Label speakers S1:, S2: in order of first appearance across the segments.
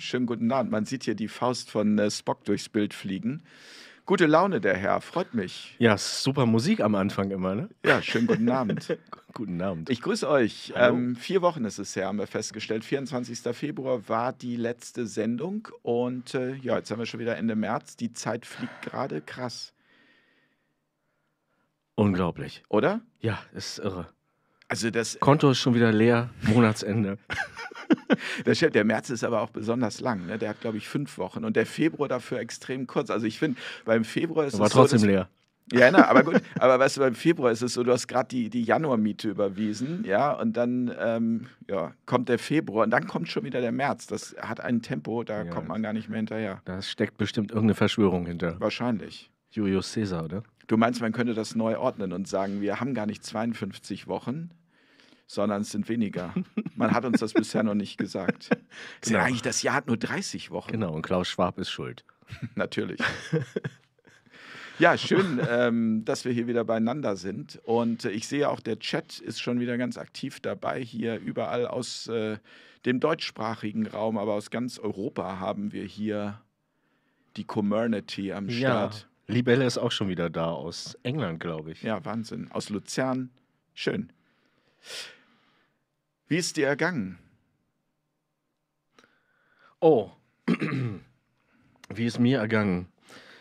S1: schönen guten Abend. Man sieht hier die Faust von äh, Spock durchs Bild fliegen. Gute Laune, der Herr, freut mich. Ja, super Musik am Anfang immer, ne? Ja, schönen guten Abend. guten Abend. Ich grüße euch. Ähm, vier Wochen ist es her, haben wir festgestellt. 24. Februar war die letzte Sendung und äh, ja, jetzt haben wir schon wieder Ende März. Die Zeit fliegt gerade krass.
S2: Unglaublich.
S1: Oder? Ja, ist irre. Also das äh, Konto ist schon wieder leer, Monatsende. der März ist aber auch besonders lang. Ne? Der hat, glaube ich, fünf Wochen und der Februar dafür extrem kurz. Also ich finde, beim Februar ist aber es. War trotzdem so, leer. Ja, na, aber gut, aber weißt du, beim Februar ist es so, du hast gerade die, die Januarmiete überwiesen, ja, und dann ähm, ja, kommt der Februar und dann kommt schon wieder der März. Das hat ein Tempo, da ja, kommt man gar nicht mehr hinterher. Da
S2: steckt bestimmt irgendeine
S1: Verschwörung hinter. Wahrscheinlich. Julius Caesar, oder? Du meinst, man könnte das neu ordnen und sagen, wir haben gar nicht 52 Wochen, sondern es sind weniger. Man hat uns das bisher noch nicht gesagt. Genau. Ja eigentlich, das Jahr hat nur 30 Wochen. Genau, und Klaus Schwab ist schuld. Natürlich. Ja, schön, ähm, dass wir hier wieder beieinander sind. Und äh, ich sehe auch, der Chat ist schon wieder ganz aktiv dabei. Hier überall aus äh, dem deutschsprachigen Raum, aber aus ganz Europa haben wir hier die Community am Start. Ja, Libelle ist auch schon wieder da aus England, glaube ich. Ja, Wahnsinn. Aus Luzern. Schön. Wie ist dir ergangen? Oh,
S2: wie ist mir ergangen?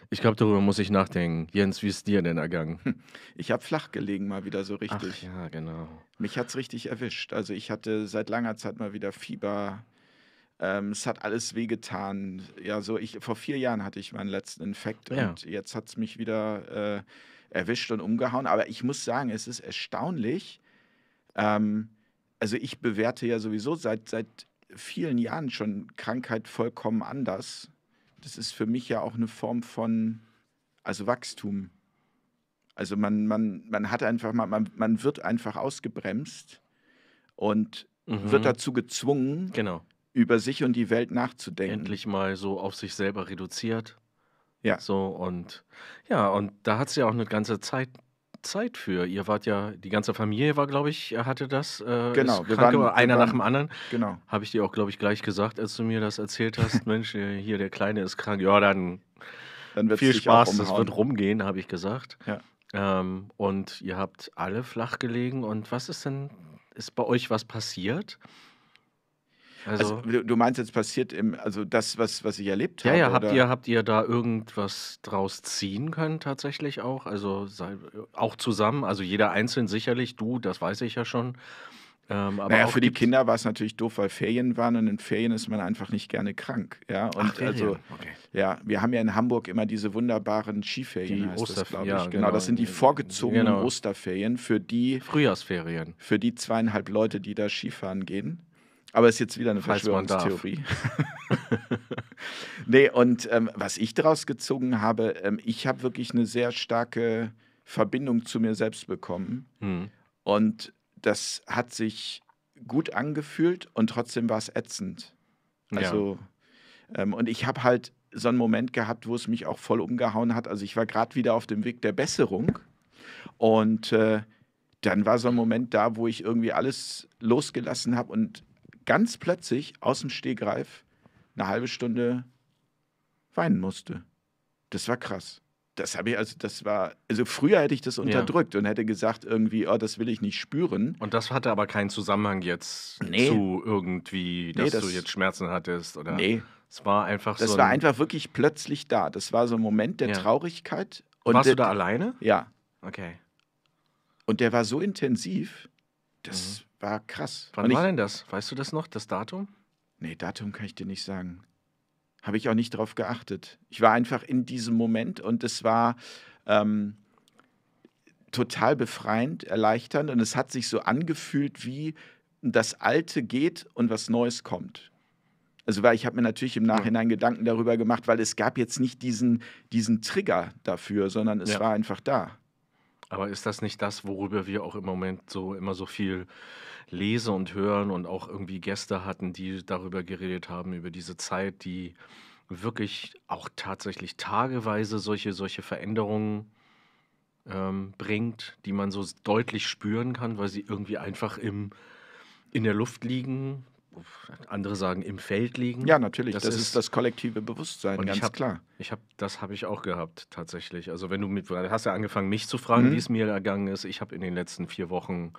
S1: Ich glaube, darüber muss ich nachdenken. Jens, wie ist dir denn ergangen? Hm. Ich habe flach gelegen mal wieder so richtig. Ach ja, genau. Mich hat es richtig erwischt. Also ich hatte seit langer Zeit mal wieder Fieber, ähm, es hat alles wehgetan. Ja, so ich, vor vier Jahren hatte ich meinen letzten Infekt ja. und jetzt hat es mich wieder äh, erwischt und umgehauen. Aber ich muss sagen, es ist erstaunlich. Ähm, also ich bewerte ja sowieso seit, seit vielen Jahren schon Krankheit vollkommen anders. Das ist für mich ja auch eine Form von, also Wachstum. Also man, man, man hat einfach mal, man, man wird einfach ausgebremst und mhm. wird dazu gezwungen, genau über sich und die Welt nachzudenken. Endlich mal so auf sich selber reduziert.
S2: Ja. So und ja, und da hat sie ja auch eine ganze Zeit Zeit für. Ihr wart ja, die ganze Familie war, glaube ich, äh, hatte das.
S1: Äh, genau, wir krank, waren, einer wir waren, nach dem anderen. Genau.
S2: Habe ich dir auch, glaube ich, gleich gesagt, als du mir das erzählt hast. Mensch, hier der Kleine ist krank. Ja, dann, dann viel Spaß, das wird rumgehen, habe ich gesagt. Ja. Ähm, und ihr habt alle flach gelegen. Und was ist denn, ist bei euch was
S1: passiert? Also, also, du meinst jetzt passiert im, also das, was, was ich erlebt habe? Ja, ja, habt ihr, habt
S2: ihr da irgendwas draus ziehen können tatsächlich auch? Also sei, auch zusammen, also jeder einzeln
S1: sicherlich, du, das weiß ich ja schon. Ähm, naja, für die Kinder war es natürlich doof, weil Ferien waren und in Ferien ist man einfach nicht gerne krank. Ja, und Ach, also okay. ja, wir haben ja in Hamburg immer diese wunderbaren Skiferien, die heißt Osterferien, das, ja, genau. genau. das sind die äh, vorgezogenen genau. Osterferien für die Frühjahrsferien. Für die zweieinhalb Leute, die da Skifahren gehen. Aber ist jetzt wieder eine Falls Verschwörungstheorie. nee, und ähm, was ich daraus gezogen habe, ähm, ich habe wirklich eine sehr starke Verbindung zu mir selbst bekommen. Mhm. Und das hat sich gut angefühlt und trotzdem war es ätzend. Also, ja. ähm, und ich habe halt so einen Moment gehabt, wo es mich auch voll umgehauen hat. Also, ich war gerade wieder auf dem Weg der Besserung und äh, dann war so ein Moment da, wo ich irgendwie alles losgelassen habe und ganz plötzlich aus dem Stegreif eine halbe Stunde weinen musste. Das war krass. Das habe ich, also das war, also früher hätte ich das unterdrückt ja. und hätte gesagt irgendwie, oh, das will ich nicht spüren.
S2: Und das hatte aber keinen Zusammenhang jetzt nee. zu irgendwie, dass nee, das, du jetzt Schmerzen hattest oder. Nee. Es war einfach das so. Das war einfach
S1: wirklich plötzlich da. Das war so ein Moment der ja. Traurigkeit. Und Warst der, du da alleine?
S2: Ja. Okay.
S1: Und der war so intensiv, das mhm. war krass. Wann war denn das? Weißt du das noch, das Datum? Nee, Datum kann ich dir nicht sagen. Habe ich auch nicht darauf geachtet. Ich war einfach in diesem Moment und es war ähm, total befreiend, erleichternd und es hat sich so angefühlt, wie das Alte geht und was Neues kommt. Also, weil ich habe mir natürlich im Nachhinein ja. Gedanken darüber gemacht, weil es gab jetzt nicht diesen, diesen Trigger dafür, sondern es ja. war einfach da.
S2: Aber ist das nicht das, worüber wir auch im Moment so immer so viel lesen und hören und auch irgendwie Gäste hatten, die darüber geredet haben, über diese Zeit, die wirklich auch tatsächlich tageweise solche, solche Veränderungen ähm, bringt, die man so deutlich spüren kann, weil sie irgendwie einfach im, in der Luft liegen, andere sagen im Feld liegen. Ja, natürlich. Das, das ist, ist, das kollektive Bewusstsein, ganz hab, klar. Ich habe, das habe ich auch gehabt tatsächlich. Also wenn du mit, du hast ja angefangen, mich zu fragen, mhm. wie es mir ergangen ist. Ich habe in den letzten vier Wochen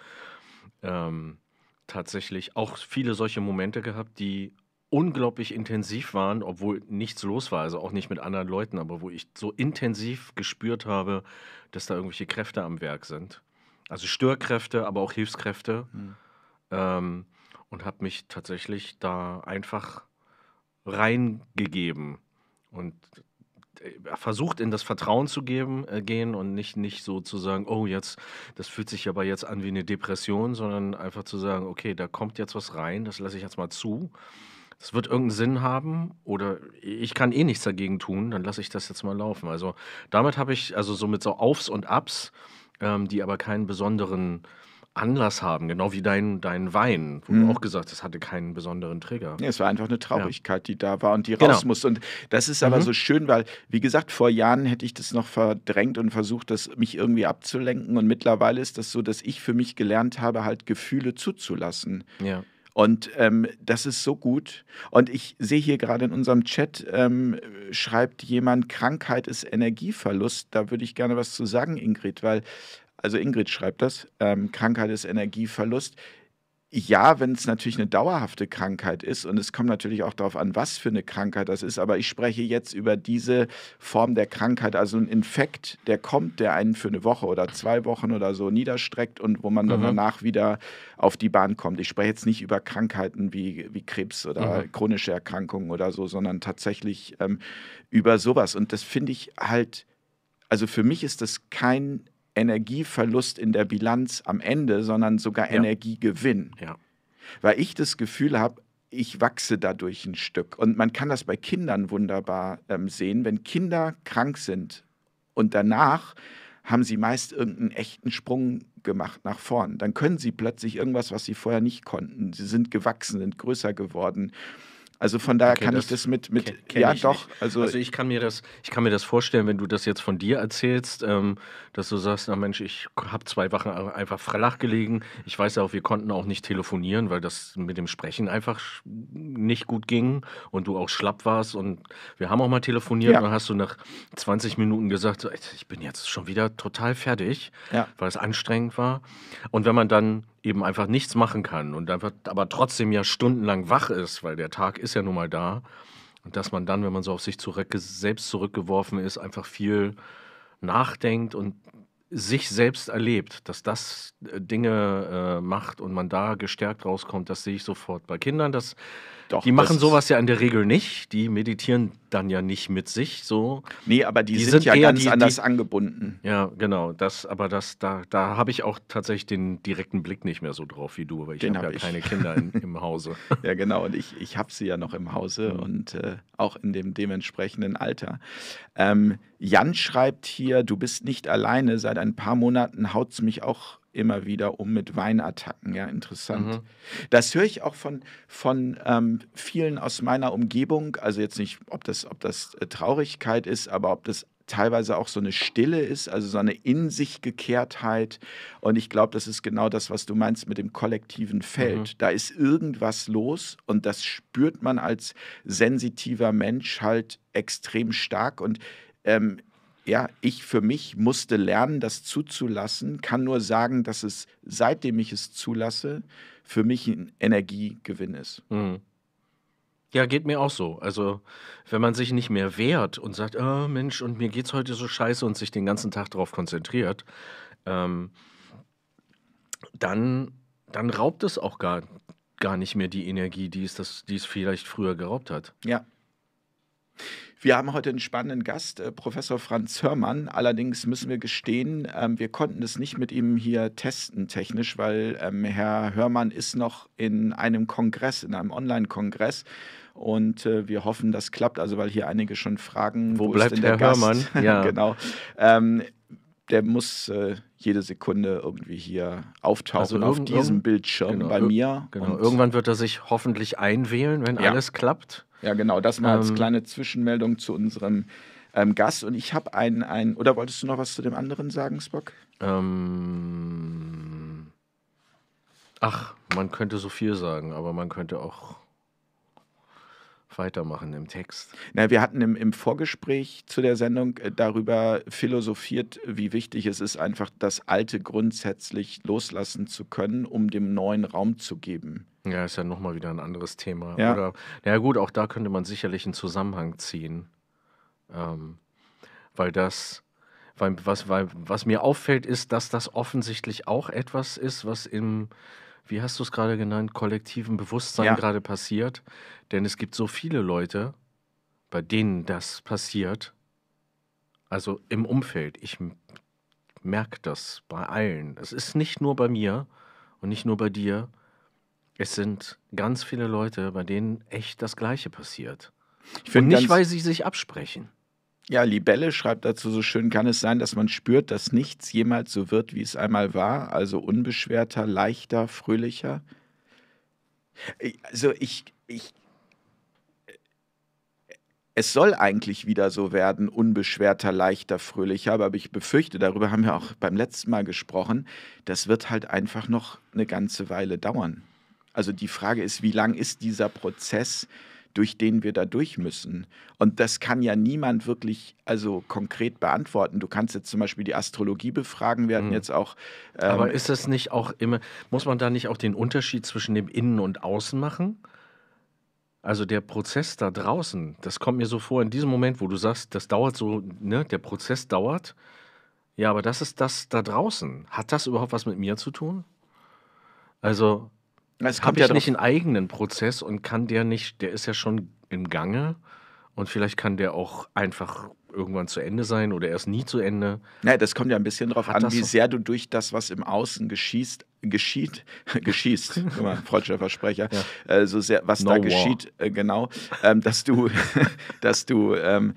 S2: ähm, tatsächlich auch viele solche Momente gehabt, die unglaublich intensiv waren, obwohl nichts los war, also auch nicht mit anderen Leuten, aber wo ich so intensiv gespürt habe, dass da irgendwelche Kräfte am Werk sind. Also Störkräfte, aber auch Hilfskräfte. Mhm. Ähm, und habe mich tatsächlich da einfach reingegeben und äh, versucht in das Vertrauen zu geben, äh, gehen und nicht, nicht so zu sagen, oh jetzt, das fühlt sich aber jetzt an wie eine Depression, sondern einfach zu sagen, okay, da kommt jetzt was rein, das lasse ich jetzt mal zu. Es wird irgendeinen Sinn haben oder ich kann eh nichts dagegen tun, dann lasse ich das jetzt mal laufen. Also damit habe ich, also so mit so Aufs und Abs, ähm, die aber keinen besonderen Anlass haben, genau wie dein, dein Wein, wo mhm. du auch gesagt hast, hatte keinen besonderen Trigger. Ja, es war einfach eine Traurigkeit,
S1: ja. die da war und die genau. raus muss. Und das ist aber mhm. so schön, weil, wie gesagt, vor Jahren hätte ich das noch verdrängt und versucht, das mich irgendwie abzulenken. Und mittlerweile ist das so, dass ich für mich gelernt habe, halt Gefühle zuzulassen. Ja. Und ähm, das ist so gut. Und ich sehe hier gerade in unserem Chat, ähm, schreibt jemand, Krankheit ist Energieverlust. Da würde ich gerne was zu sagen, Ingrid, weil also Ingrid schreibt das, ähm, Krankheit ist Energieverlust. Ja, wenn es natürlich eine dauerhafte Krankheit ist und es kommt natürlich auch darauf an, was für eine Krankheit das ist, aber ich spreche jetzt über diese Form der Krankheit, also ein Infekt, der kommt, der einen für eine Woche oder zwei Wochen oder so niederstreckt und wo man mhm. dann danach wieder auf die Bahn kommt. Ich spreche jetzt nicht über Krankheiten wie, wie Krebs oder mhm. chronische Erkrankungen oder so, sondern tatsächlich ähm, über sowas und das finde ich halt, also für mich ist das kein Energieverlust in der Bilanz am Ende, sondern sogar ja. Energiegewinn. Ja. Weil ich das Gefühl habe, ich wachse dadurch ein Stück. Und man kann das bei Kindern wunderbar ähm, sehen. Wenn Kinder krank sind und danach haben sie meist irgendeinen echten Sprung gemacht nach vorn. Dann können sie plötzlich irgendwas, was sie vorher nicht konnten. Sie sind gewachsen, sind größer geworden. Also von daher okay, kann das ich das mit, mit kenn, kenn ja doch.
S2: Also, also ich kann mir das, ich kann mir das vorstellen, wenn du das jetzt von dir erzählst, ähm, dass du sagst, na Mensch, ich habe zwei Wochen einfach flach gelegen. Ich weiß auch, wir konnten auch nicht telefonieren, weil das mit dem Sprechen einfach nicht gut ging und du auch schlapp warst und wir haben auch mal telefoniert ja. und dann hast du nach 20 Minuten gesagt, ich bin jetzt schon wieder total fertig, ja. weil es anstrengend war. Und wenn man dann eben einfach nichts machen kann und einfach aber trotzdem ja stundenlang wach ist, weil der Tag ist ja nun mal da. Und dass man dann, wenn man so auf sich zurück, selbst zurückgeworfen ist, einfach viel nachdenkt und sich selbst erlebt, dass das äh, Dinge äh, macht und man da gestärkt rauskommt, das sehe ich sofort bei Kindern. Das
S1: doch, die machen sowas
S2: ja in der Regel nicht. Die meditieren dann ja nicht mit sich so.
S1: Nee, aber die, die sind, sind, ja ganz die, anders die, angebunden.
S2: Ja, genau. Das, aber das, da, da habe ich auch tatsächlich
S1: den direkten Blick nicht mehr so drauf wie du, weil ich habe hab ja ich. keine Kinder in, im Hause. ja, genau. Und ich, ich habe sie ja noch im Hause mhm. und äh, auch in dem dementsprechenden Alter. Ähm, Jan schreibt hier, du bist nicht alleine. Seit ein paar Monaten haut es mich auch immer wieder um mit Weinattacken. Ja, interessant. Mhm. Das höre ich auch von, von ähm, vielen aus meiner Umgebung. Also jetzt nicht, ob das, ob das äh, Traurigkeit ist, aber ob das teilweise auch so eine Stille ist, also so eine in sich gekehrtheit. Und ich glaube, das ist genau das, was du meinst mit dem kollektiven Feld. Mhm. Da ist irgendwas los und das spürt man als sensitiver Mensch halt extrem stark. Und ähm, ja, ich für mich musste lernen, das zuzulassen, kann nur sagen, dass es, seitdem ich es zulasse, für mich ein Energiegewinn ist. Mhm.
S2: Ja, geht mir auch so. Also, wenn man sich nicht mehr wehrt und sagt, oh, Mensch, und mir geht's heute so scheiße und sich den ganzen Tag darauf konzentriert, ähm, dann, dann raubt es auch gar, gar nicht mehr die Energie, die es, das,
S1: die es vielleicht früher geraubt hat. Ja, wir haben heute einen spannenden Gast, äh, Professor Franz Hörmann. Allerdings müssen wir gestehen, ähm, wir konnten es nicht mit ihm hier testen technisch, weil ähm, Herr Hörmann ist noch in einem Kongress, in einem Online-Kongress. Und äh, wir hoffen, das klappt. Also, weil hier einige schon fragen, wo, wo bleibt der Herr Gast? Hörmann? Ja. genau. Ähm, der muss äh, jede Sekunde irgendwie hier auftauchen also auf diesem Bildschirm genau, bei mir. Genau. Irgendwann wird er sich hoffentlich einwählen, wenn ja. alles klappt. Ja, genau. Das mal als ähm. kleine Zwischenmeldung zu unserem ähm, Gast. Und ich habe einen, einen. Oder wolltest du noch was zu dem anderen sagen, Spock? Ähm,
S2: ach, man könnte so viel sagen, aber man könnte auch
S1: weitermachen im Text? Na, wir hatten im, im Vorgespräch zu der Sendung äh, darüber philosophiert, wie wichtig es ist, einfach das Alte grundsätzlich loslassen zu können, um dem Neuen Raum zu geben. Ja, ist ja nochmal wieder ein anderes Thema. Ja. Oder,
S2: na ja, gut, auch da könnte man sicherlich einen Zusammenhang ziehen. Ähm, weil das, weil, was, weil, was mir auffällt, ist, dass das offensichtlich auch etwas ist, was im wie hast du es gerade genannt, kollektiven Bewusstsein ja. gerade passiert. Denn es gibt so viele Leute, bei denen das passiert. Also im Umfeld. Ich merke das bei allen. Es ist nicht nur bei mir und nicht nur bei dir. Es sind ganz viele Leute, bei denen echt das Gleiche passiert. Ich und nicht, weil sie sich absprechen.
S1: Ja, Libelle schreibt dazu so schön, kann es sein, dass man spürt, dass nichts jemals so wird, wie es einmal war, also unbeschwerter, leichter, fröhlicher. Also ich, ich, äh, es soll eigentlich wieder so werden, unbeschwerter, leichter, fröhlicher, aber ich befürchte, darüber haben wir auch beim letzten Mal gesprochen, das wird halt einfach noch eine ganze Weile dauern. Also die Frage ist, wie lang ist dieser Prozess? durch den wir da durch müssen. Und das kann ja niemand wirklich also konkret beantworten. Du kannst jetzt zum Beispiel die Astrologie befragen. Wir hatten mhm. jetzt auch. Ähm, Aber ist das nicht auch immer, muss man da nicht auch den Unterschied zwischen dem Innen und Außen machen?
S2: Also der Prozess da draußen, das kommt mir so vor, in diesem Moment, wo du sagst, das dauert so, ne, der Prozess dauert. Ja, aber das ist das da draußen. Hat das überhaupt was mit mir zu tun? Also, es kommt ja nicht einen eigenen Prozess und kann der nicht, der ist ja schon im Gange und vielleicht kann der auch einfach irgendwann zu
S1: Ende sein oder erst nie zu Ende. Naja, das kommt ja ein bisschen darauf an, wie sehr du durch das, was im Außen geschießt, geschieht, geschießt, immer freudscher Versprecher, ja. äh, so sehr, was no da war. geschieht, äh, genau, ähm, dass du, dass du, ähm,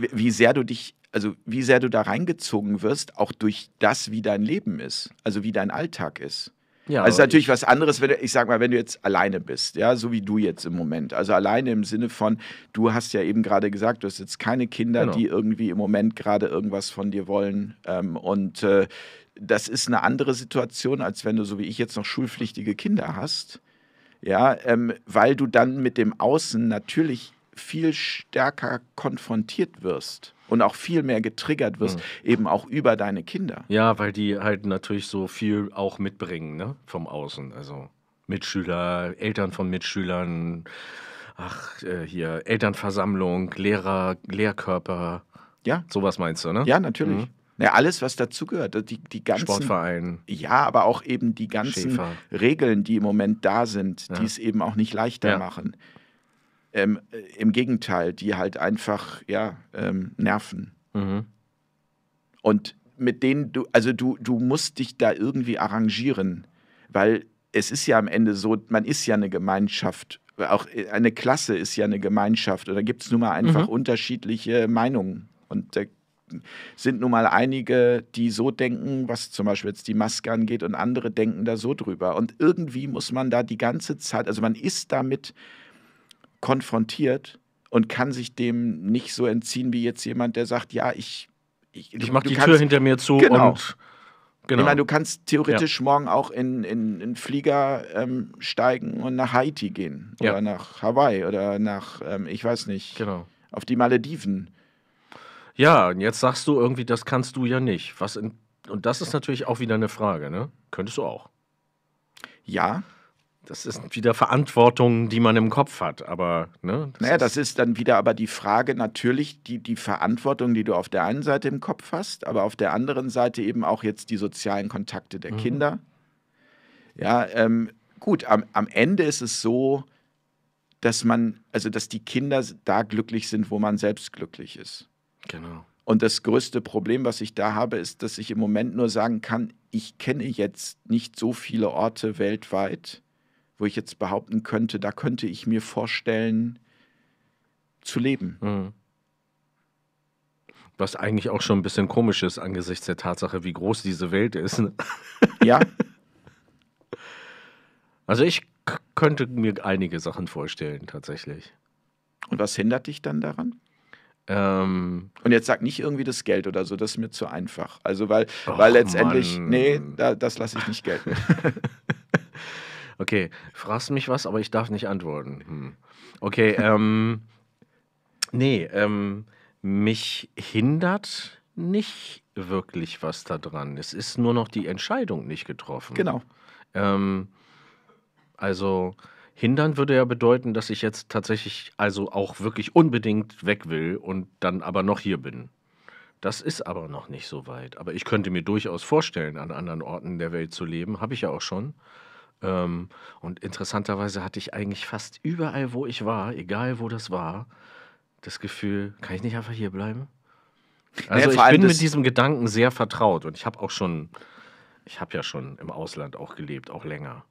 S1: wie sehr du dich also wie sehr du da reingezogen wirst, auch durch das, wie dein Leben ist, also wie dein Alltag ist. Ja, also ist natürlich was anderes, wenn, ich sag mal, wenn du jetzt alleine bist, ja, so wie du jetzt im Moment. Also alleine im Sinne von, du hast ja eben gerade gesagt, du hast jetzt keine Kinder, genau. die irgendwie im Moment gerade irgendwas von dir wollen. Ähm, und äh, das ist eine andere Situation, als wenn du, so wie ich jetzt, noch schulpflichtige Kinder hast. Ja, ähm, weil du dann mit dem Außen natürlich viel stärker konfrontiert wirst und auch viel mehr getriggert wirst, mhm. eben auch über deine Kinder.
S2: Ja, weil die halt natürlich so viel auch mitbringen, ne? Vom Außen. Also Mitschüler, Eltern von Mitschülern, ach, äh, hier, Elternversammlung, Lehrer, Lehrkörper. Ja.
S1: Sowas meinst du, ne? Ja, natürlich. Mhm. Ja, alles, was dazugehört. Die, die ganzen, Sportverein. Ja, aber auch eben die ganzen Schäfer. Regeln, die im Moment da sind, ja. die es eben auch nicht leichter ja. machen. Ähm, äh, Im Gegenteil, die halt einfach ja, ähm, nerven. Mhm. Und mit denen du, also du, du musst dich da irgendwie arrangieren, weil es ist ja am Ende so, man ist ja eine Gemeinschaft. Auch äh, eine Klasse ist ja eine Gemeinschaft. Und da gibt es nun mal einfach mhm. unterschiedliche Meinungen. Und da sind nun mal einige, die so denken, was zum Beispiel jetzt die Maske angeht, und andere denken da so drüber. Und irgendwie muss man da die ganze Zeit, also man ist damit konfrontiert und kann sich dem nicht so entziehen wie jetzt jemand, der sagt, ja, ich ich, ich mache die kannst, Tür hinter mir zu genau. und genau. Ich meine, du kannst theoretisch ja. morgen auch in, in, in Flieger ähm, steigen und nach Haiti gehen oder nach Hawaii oder nach, ähm, ich weiß nicht, genau. auf die Malediven.
S2: Ja, und jetzt sagst du irgendwie, das kannst du ja nicht. Was in, und das ist natürlich auch wieder eine Frage, ne? Könntest du auch. Ja, das ist wieder Verantwortung, die man im Kopf hat,
S1: aber ne, das naja, ist das ist dann wieder aber die Frage natürlich die, die Verantwortung, die du auf der einen Seite im Kopf hast, aber auf der anderen Seite eben auch jetzt die sozialen Kontakte der mhm. Kinder. Ja, ähm, gut, am, am Ende ist es so, dass man, also dass die Kinder da glücklich sind, wo man selbst glücklich ist. Genau. Und das größte Problem, was ich da habe, ist, dass ich im Moment nur sagen kann, ich kenne jetzt nicht so viele Orte weltweit, wo ich jetzt behaupten könnte, da könnte ich mir vorstellen, zu leben. Mhm. Was
S2: eigentlich auch schon ein bisschen komisch ist angesichts der Tatsache, wie groß diese Welt ist.
S1: Ja. Also ich könnte mir einige Sachen vorstellen, tatsächlich. Und was hindert dich dann daran? Ähm, und jetzt sag nicht irgendwie das Geld oder so, das ist mir zu einfach. Also weil, Och, weil letztendlich, Mann. nee, da, das lasse ich nicht gelten. Okay, fragst mich was, aber ich darf nicht antworten. Hm.
S2: Okay, ähm, nee, ähm, mich hindert nicht wirklich was daran. Es ist nur noch die Entscheidung nicht getroffen. Genau. Ähm, also hindern würde ja bedeuten, dass ich jetzt tatsächlich also auch wirklich unbedingt weg will und dann aber noch hier bin. Das ist aber noch nicht so weit. Aber ich könnte mir durchaus vorstellen, an anderen Orten der Welt zu leben. Habe ich ja auch schon. Ähm, und interessanterweise hatte ich eigentlich fast überall, wo ich war, egal wo das war, das Gefühl, kann ich nicht einfach hier bleiben? Also naja, ich bin mit diesem Gedanken sehr vertraut und ich habe auch schon, ich habe ja schon im Ausland auch gelebt, auch länger.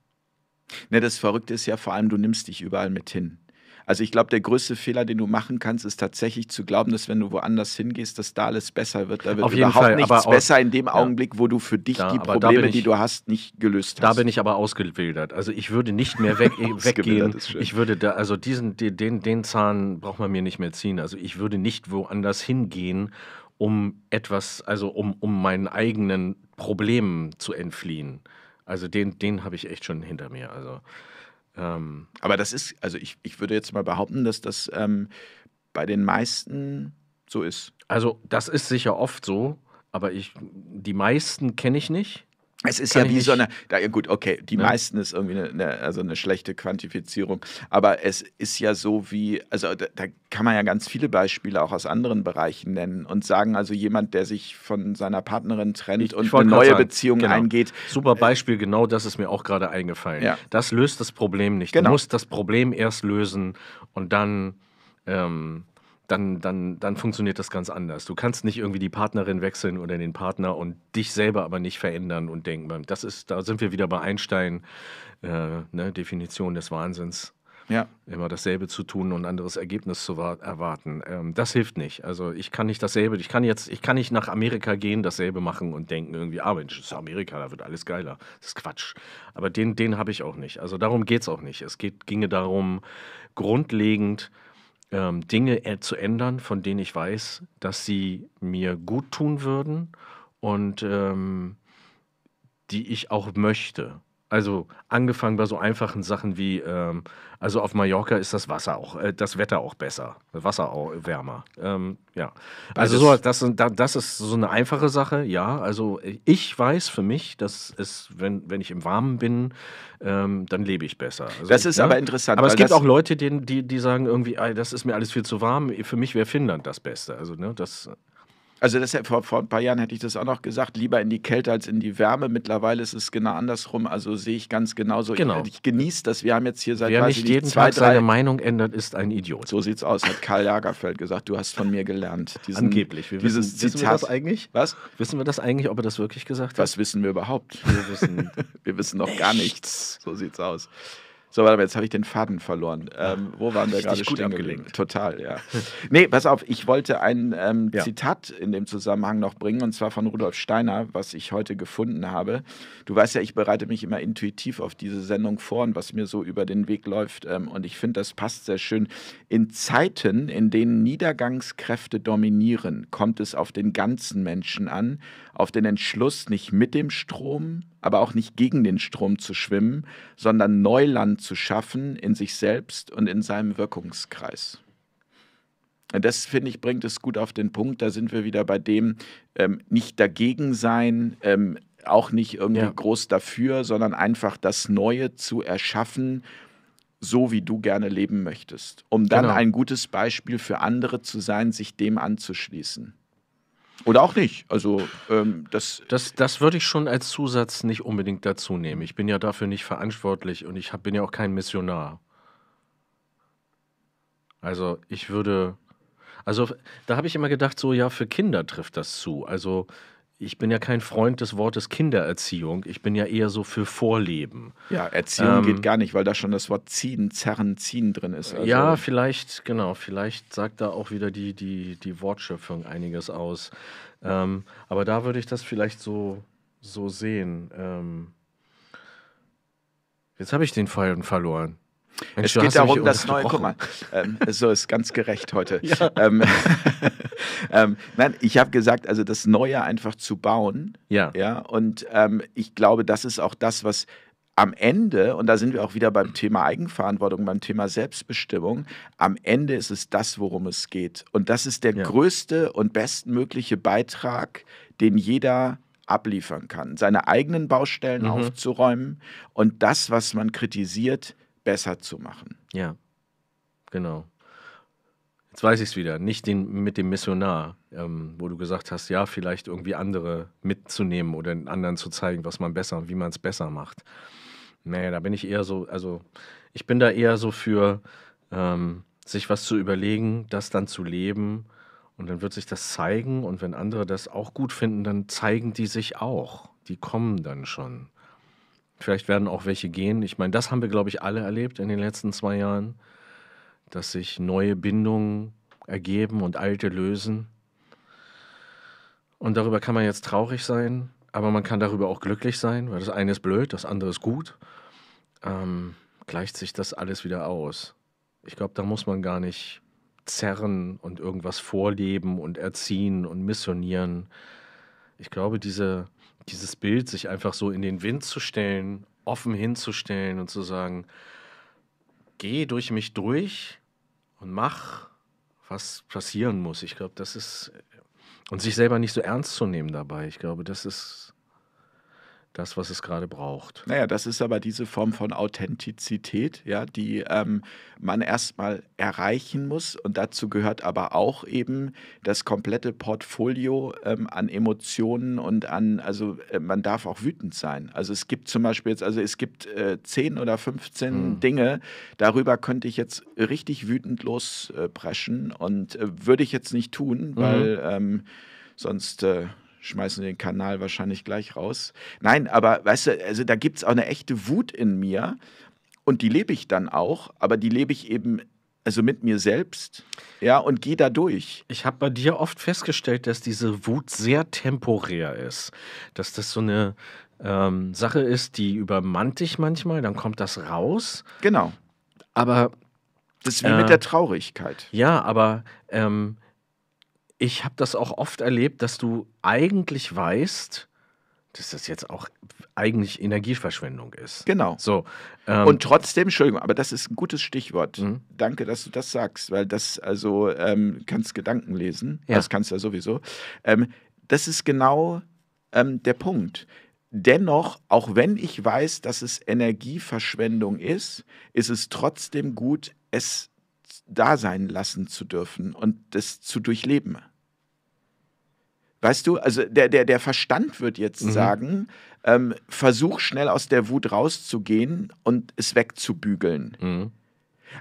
S1: Ne, das Verrückte ist ja vor allem, du nimmst dich überall mit hin. Also ich glaube, der größte Fehler, den du machen kannst, ist tatsächlich zu glauben, dass wenn du woanders hingehst, dass da alles besser wird. Da wird Auf überhaupt Fall, nichts besser in dem ja. Augenblick, wo du für dich da, die Probleme, ich, die du hast, nicht
S2: gelöst hast. Da bin ich aber ausgewildert. Also ich würde nicht mehr weg, äh, weggehen. Ich würde da, also diesen, den, den Zahn braucht man mir nicht mehr ziehen. Also ich würde nicht woanders hingehen, um etwas, also um, um meinen eigenen Problemen zu entfliehen.
S1: Also den, den habe ich echt schon hinter mir. Also ähm, aber das ist, also ich, ich würde jetzt mal behaupten, dass das ähm, bei den meisten so ist. Also das ist sicher oft so, aber ich, die meisten kenne ich nicht. Es ist Kann ja wie so eine, ja gut, okay, die ja. meisten ist irgendwie eine, eine, also eine schlechte Quantifizierung, aber es ist ja so wie, also da, da, kann man ja ganz viele Beispiele auch aus anderen Bereichen nennen und sagen, also jemand, der sich von seiner Partnerin trennt ich, und ich eine neue sagen, Beziehung genau. eingeht. Super äh, Beispiel,
S2: genau das ist mir auch gerade eingefallen. Ja. Das löst das Problem nicht. Genau. Du musst das Problem erst lösen und dann ähm, dann, dann, dann funktioniert das ganz anders. Du kannst nicht irgendwie die Partnerin wechseln oder den Partner und dich selber aber nicht verändern und denken. Hm, das ist, da sind wir wieder bei Einstein, äh, ne, Definition des Wahnsinns. Ja. Immer dasselbe zu tun und ein anderes Ergebnis zu erwarten. Ähm, das hilft nicht. Also ich kann nicht dasselbe, ich kann jetzt, ich kann nicht nach Amerika gehen, dasselbe machen und denken, irgendwie, ah Mensch, das ist Amerika, da wird alles geiler. Das ist Quatsch. Aber den, den habe ich auch nicht. Also darum geht es auch nicht. Es geht, ginge darum, grundlegend ähm, Dinge zu ändern, von denen ich weiß, dass sie mir gut tun würden und ähm, die ich auch möchte. Also angefangen bei so einfachen Sachen wie, ähm, also auf Mallorca ist das Wasser auch, äh, das Wetter auch besser, Wasser auch wärmer. Ähm, ja, also so, das, das ist so eine einfache Sache, ja. Also äh, ich weiß für mich, dass es, wenn, wenn ich im Warmen bin, ähm, dann lebe ich besser. Also, das ist ja? Ne? aber interessant. Aber es gibt auch Leute, die, die,
S1: die sagen irgendwie, das ist mir alles viel zu warm, für mich wäre Finnland das Beste. Also ne, das... Also das, vor, vor ein paar Jahren hätte ich das auch noch gesagt, lieber in die Kälte als in die Wärme. Mittlerweile ist es genau andersrum, also sehe ich ganz genauso. Genau. Ich, ich genieße das. Wir haben jetzt hier seit Wer nicht jeden zwei, Tag drei... seine Meinung ändert, ist ein Idiot. So sieht's aus, hat Karl Lagerfeld gesagt. Du hast von mir gelernt. Diesen, Angeblich. Wir dieses wissen, Zitat. wissen wir das eigentlich? Was? Wissen wir das eigentlich, ob er das wirklich gesagt hat? Was wissen wir überhaupt? Wir wissen, wir wissen noch gar nichts. So sieht's aus. So, warte mal, jetzt habe ich den Faden verloren. Ah, ähm, wo waren wir gerade stehen geblieben? Total, ja. nee, pass auf, ich wollte ein ähm, ja. Zitat in dem Zusammenhang noch bringen, und zwar von Rudolf Steiner, was ich heute gefunden habe. Du weißt ja, ich bereite mich immer intuitiv auf diese Sendung vor und was mir so über den Weg läuft. Ähm, und ich finde, das passt sehr schön. In Zeiten, in denen Niedergangskräfte dominieren, kommt es auf den ganzen Menschen an auf den Entschluss, nicht mit dem Strom, aber auch nicht gegen den Strom zu schwimmen, sondern Neuland zu schaffen in sich selbst und in seinem Wirkungskreis. Das finde ich, bringt es gut auf den Punkt. Da sind wir wieder bei dem, ähm, nicht dagegen sein, ähm, auch nicht irgendwie ja. groß dafür, sondern einfach das Neue zu erschaffen, so wie du gerne leben möchtest, um dann genau. ein gutes Beispiel für andere zu sein, sich dem anzuschließen. Oder auch nicht. Also ähm, das, das. Das würde ich schon als Zusatz nicht unbedingt dazu
S2: nehmen. Ich bin ja dafür nicht verantwortlich und ich hab, bin ja auch kein Missionar. Also ich würde. Also da habe ich immer gedacht, so ja, für Kinder trifft das zu. Also ich bin ja kein Freund des Wortes Kindererziehung. Ich bin ja eher so für
S1: Vorleben. Ja, Erziehung ähm, geht gar nicht, weil da schon das Wort ziehen, zerren, ziehen drin ist. Also ja,
S2: vielleicht, genau, vielleicht sagt da auch wieder die, die, die Wortschöpfung einiges aus. Ähm, aber da würde ich das vielleicht so, so sehen. Ähm,
S1: jetzt habe ich den Fall verloren. Mensch, es geht darum, das neue. Guck mal, ähm, so ist ganz gerecht heute. Ja. Ähm, ähm, nein, ich habe gesagt, also das Neue einfach zu bauen. Ja. ja und ähm, ich glaube, das ist auch das, was am Ende, und da sind wir auch wieder beim Thema Eigenverantwortung, beim Thema Selbstbestimmung, am Ende ist es das, worum es geht. Und das ist der ja. größte und bestmögliche Beitrag, den jeder abliefern kann. Seine eigenen Baustellen mhm. aufzuräumen und das, was man kritisiert, besser zu machen.
S2: Ja, genau. Jetzt weiß ich es wieder. Nicht den, mit dem Missionar, ähm, wo du gesagt hast, ja, vielleicht irgendwie andere mitzunehmen oder den anderen zu zeigen, was man besser und wie man es besser macht. Naja, da bin ich eher so, also ich bin da eher so für, ähm, sich was zu überlegen, das dann zu leben und dann wird sich das zeigen und wenn andere das auch gut finden, dann zeigen die sich auch. Die kommen dann schon. Vielleicht werden auch welche gehen. Ich meine, das haben wir, glaube ich, alle erlebt in den letzten zwei Jahren, dass sich neue Bindungen ergeben und alte lösen. Und darüber kann man jetzt traurig sein, aber man kann darüber auch glücklich sein, weil das eine ist blöd, das andere ist gut. Ähm, gleicht sich das alles wieder aus. Ich glaube, da muss man gar nicht zerren und irgendwas vorleben und erziehen und missionieren. Ich glaube, diese dieses Bild, sich einfach so in den Wind zu stellen, offen hinzustellen und zu sagen, geh durch mich durch und mach, was passieren muss. Ich glaube, das ist, und sich
S1: selber nicht so ernst zu nehmen dabei. Ich glaube, das ist das, was es gerade braucht. Naja, das ist aber diese Form von Authentizität, ja, die ähm, man erstmal erreichen muss. Und dazu gehört aber auch eben das komplette Portfolio ähm, an Emotionen und an, also äh, man darf auch wütend sein. Also es gibt zum Beispiel jetzt, also es gibt äh, 10 oder 15 mhm. Dinge, darüber könnte ich jetzt richtig wütend lospreschen äh, und äh, würde ich jetzt nicht tun, mhm. weil ähm, sonst äh, schmeißen den Kanal wahrscheinlich gleich raus. Nein, aber weißt du, also da gibt es auch eine echte Wut in mir und die lebe ich dann auch, aber die lebe ich eben also mit mir selbst, ja, und gehe da durch.
S2: Ich habe bei dir oft festgestellt, dass diese Wut sehr temporär ist, dass das so eine ähm, Sache ist, die übermannt dich manchmal, dann kommt das raus. Genau. Aber das ist wie äh, mit der äh, Traurigkeit. Ja, aber ähm, ich habe das auch oft erlebt, dass du eigentlich weißt, dass das jetzt auch eigentlich Energieverschwendung
S1: ist. Genau. So, ähm und trotzdem, Entschuldigung, aber das ist ein gutes Stichwort. Mhm. Danke, dass du das sagst, weil das, also, ähm, kannst Gedanken lesen, ja. das kannst du ja sowieso. Ähm, das ist genau ähm, der Punkt. Dennoch, auch wenn ich weiß, dass es Energieverschwendung ist, ist es trotzdem gut, es da sein lassen zu dürfen und das zu durchleben. Weißt du, also der, der, der Verstand wird jetzt mhm. sagen, ähm, versuch schnell aus der Wut rauszugehen und es wegzubügeln. Mhm.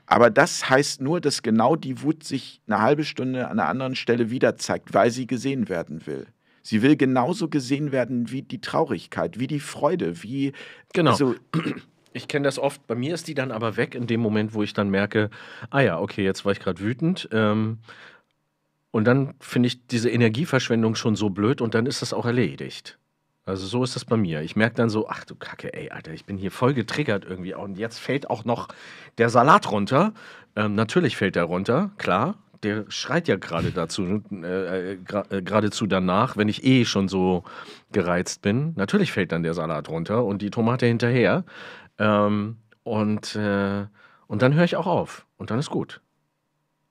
S1: Aber das heißt nur, dass genau die Wut sich eine halbe Stunde an einer anderen Stelle wieder zeigt, weil sie gesehen werden will. Sie will genauso gesehen werden wie die Traurigkeit, wie die Freude, wie. Genau. Also, ich kenne das oft. Bei mir ist die dann aber weg in dem Moment, wo ich dann merke, ah ja,
S2: okay, jetzt war ich gerade wütend. Ähm, und dann finde ich diese Energieverschwendung schon so blöd und dann ist das auch erledigt. Also so ist das bei mir. Ich merke dann so, ach du Kacke, ey, Alter, ich bin hier voll getriggert irgendwie. Und jetzt fällt auch noch der Salat runter. Ähm, natürlich fällt der runter, klar. Der schreit ja gerade dazu, ne? äh, äh, äh, geradezu danach, wenn ich eh schon so gereizt bin. Natürlich fällt dann der Salat runter und die Tomate hinterher. Ähm, und, äh, und dann höre ich auch auf. Und dann ist gut.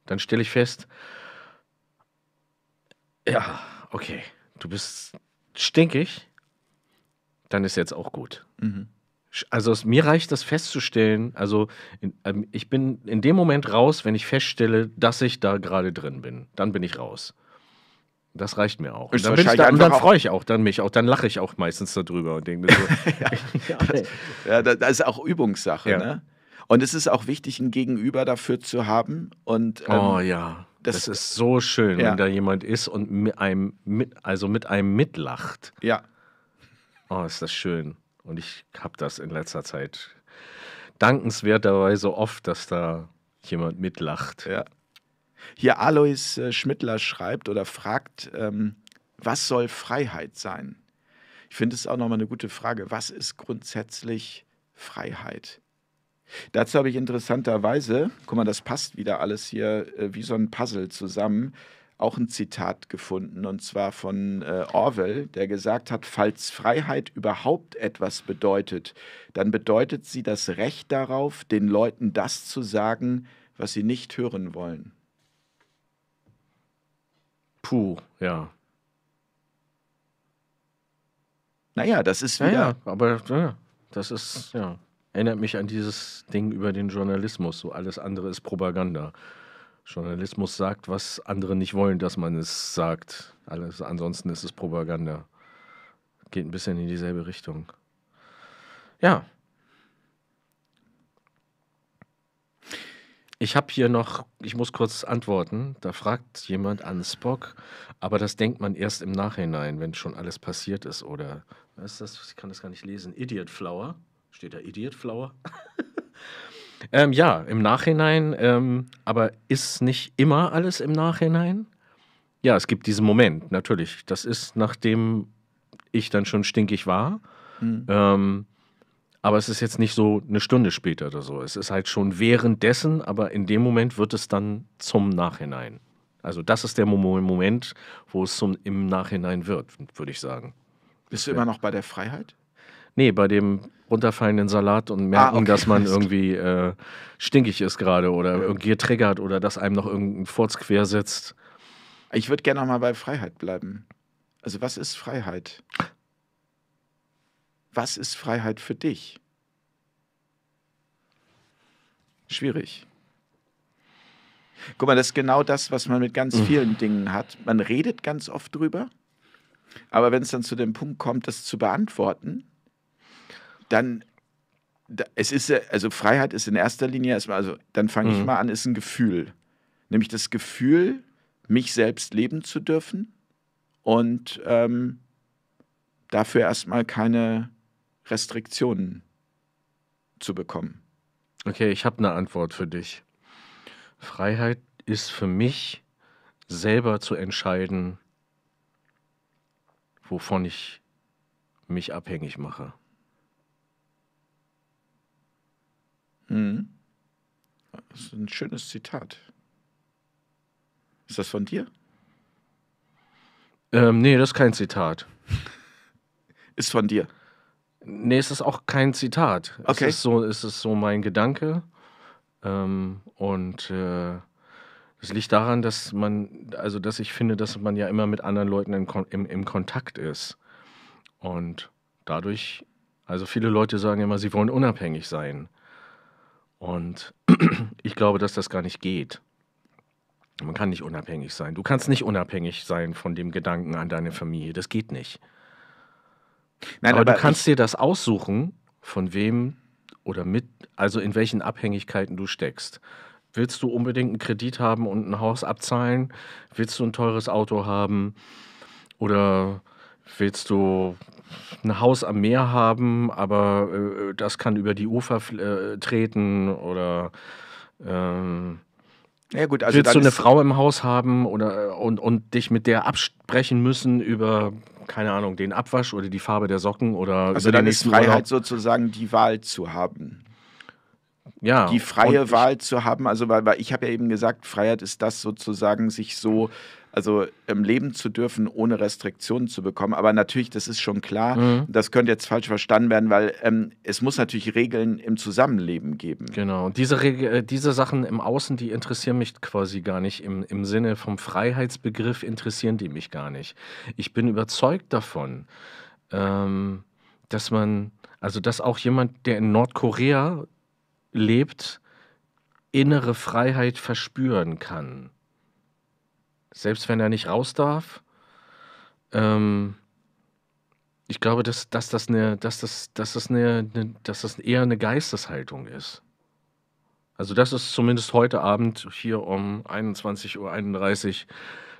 S2: Dann stelle ich fest, ja, okay. Du bist stinkig. Dann ist jetzt auch gut. Mhm. Also es, mir reicht das festzustellen. Also in, ähm, ich bin in dem Moment raus, wenn ich feststelle, dass ich da gerade drin bin. Dann bin ich raus. Das reicht mir auch. Und dann, da, und dann freue
S1: ich auch dann mich auch, dann lache ich auch meistens darüber und denke mir so. ja, das, ja, das ist auch Übungssache. Ja. Ne? Und es ist auch wichtig, ein Gegenüber dafür zu haben. Und, ähm, oh ja. Das, das ist
S2: so schön, ja. wenn da jemand ist und mit einem, mit, also mit einem mitlacht. Ja. Oh, ist das schön. Und ich habe das in letzter Zeit dankenswerterweise oft, dass da jemand
S1: mitlacht. Ja. Hier Alois äh, Schmittler schreibt oder fragt, ähm, was soll Freiheit sein? Ich finde es auch nochmal eine gute Frage. Was ist grundsätzlich Freiheit? Dazu habe ich interessanterweise, guck mal, das passt wieder alles hier äh, wie so ein Puzzle zusammen, auch ein Zitat gefunden, und zwar von äh, Orwell, der gesagt hat, falls Freiheit überhaupt etwas bedeutet, dann bedeutet sie das Recht darauf, den Leuten das zu sagen, was sie nicht hören wollen. Puh, ja. Naja, das ist wieder. Naja, aber ja, das
S2: ist, ja. Erinnert mich an dieses Ding über den Journalismus. So alles andere ist Propaganda. Journalismus sagt, was andere nicht wollen, dass man es sagt. Alles ansonsten ist es Propaganda. Geht ein bisschen in dieselbe Richtung. Ja. Ich habe hier noch, ich muss kurz antworten. Da fragt jemand an Spock, aber das denkt man erst im Nachhinein, wenn schon alles passiert ist, oder? Was ist das? Ich kann das gar nicht lesen. Idiot Flower. Steht da Idiot Flower? ähm, ja, im Nachhinein, ähm, aber ist nicht immer alles im Nachhinein? Ja, es gibt diesen Moment, natürlich. Das ist, nachdem ich dann schon stinkig war. Mhm. Ähm, aber es ist jetzt nicht so eine Stunde später oder so. Es ist halt schon währenddessen, aber in dem Moment wird es dann zum Nachhinein. Also das ist der Moment, wo es zum im Nachhinein wird, würde ich sagen. Bist du immer noch bei der Freiheit? Nee, bei dem runterfallenden Salat und ah, merken, ah, okay. dass man irgendwie äh, stinkig ist gerade oder ja. Gier triggert
S1: oder dass einem noch irgendein Furz quer sitzt. Ich würde gerne mal bei Freiheit bleiben. Also, was ist Freiheit? Was ist Freiheit für dich? Schwierig. Guck mal, das ist genau das, was man mit ganz mhm. vielen Dingen hat. Man redet ganz oft drüber, aber wenn es dann zu dem Punkt kommt, das zu beantworten, dann es ist also Freiheit ist in erster Linie erstmal also dann fange mhm. ich mal an ist ein Gefühl, nämlich das Gefühl mich selbst leben zu dürfen und ähm, dafür erstmal keine Restriktionen zu bekommen. Okay, ich habe eine Antwort für dich.
S2: Freiheit ist für mich selber zu entscheiden, wovon ich mich abhängig mache.
S1: Mhm. Das ist ein schönes Zitat. Ist das von dir? Ähm,
S2: nee, das ist kein Zitat. ist von dir. Nee, es ist auch kein Zitat. Okay. Es ist so, es ist so mein Gedanke. Ähm, und äh, das liegt daran, dass man, also dass ich finde, dass man ja immer mit anderen Leuten in, im, im Kontakt ist. Und dadurch, also viele Leute sagen immer, sie wollen unabhängig sein. Und ich glaube, dass das gar nicht geht. Man kann nicht unabhängig sein. Du kannst nicht unabhängig sein von dem Gedanken an deine Familie. Das geht nicht. Nein, aber, aber, du kannst dir das aussuchen, von wem oder mit, also in welchen Abhängigkeiten du steckst. Willst du unbedingt einen Kredit haben und ein Haus abzahlen? Willst du ein teures Auto haben? Oder willst du ein Haus am Meer haben, aber äh, das kann über die Ufer äh, treten oder ähm,
S1: ja gut, also willst du eine Frau
S2: im Haus haben oder, und, und dich mit der absprechen müssen über, keine Ahnung, den Abwasch oder die Farbe der Socken oder. Also dann ist Freiheit Urlaub.
S1: sozusagen die Wahl zu haben. Ja, die freie Wahl zu haben. Also weil, weil ich habe ja eben gesagt, Freiheit ist das sozusagen, sich so also ähm, leben zu dürfen, ohne Restriktionen zu bekommen. Aber natürlich, das ist schon klar, mhm. das könnte jetzt falsch verstanden werden, weil ähm, es muss natürlich Regeln im Zusammenleben geben. Genau,
S2: und diese, Re äh, diese Sachen im Außen, die interessieren mich quasi gar nicht. Im, Im Sinne vom Freiheitsbegriff interessieren die mich gar nicht. Ich bin überzeugt davon, ähm, dass man, also dass auch jemand, der in Nordkorea lebt, innere Freiheit verspüren kann selbst wenn er nicht raus darf. Ähm, ich glaube, dass, dass, das eine, dass, das, dass, das eine, dass das eher eine Geisteshaltung ist. Also das ist zumindest heute Abend hier um 21.31 Uhr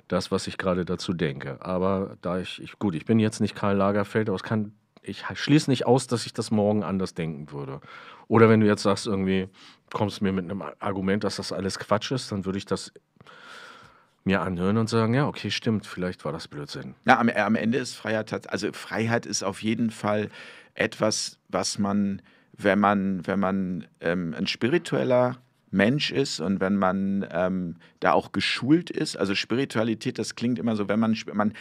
S2: das, was ich gerade dazu denke. Aber da ich, ich, gut, ich bin jetzt nicht Karl Lagerfeld, aber es kann, ich schließe nicht aus, dass ich das morgen anders denken würde. Oder wenn du jetzt sagst, irgendwie kommst du mir mit einem Argument, dass das alles Quatsch ist, dann würde ich das mir anhören und sagen, ja, okay, stimmt, vielleicht
S1: war das Blödsinn. Na, am, äh, am Ende ist Freiheit, also Freiheit ist auf jeden Fall etwas, was man, wenn man, wenn man ähm, ein spiritueller Mensch ist und wenn man ähm, da auch geschult ist, also Spiritualität, das klingt immer so, wenn man, man,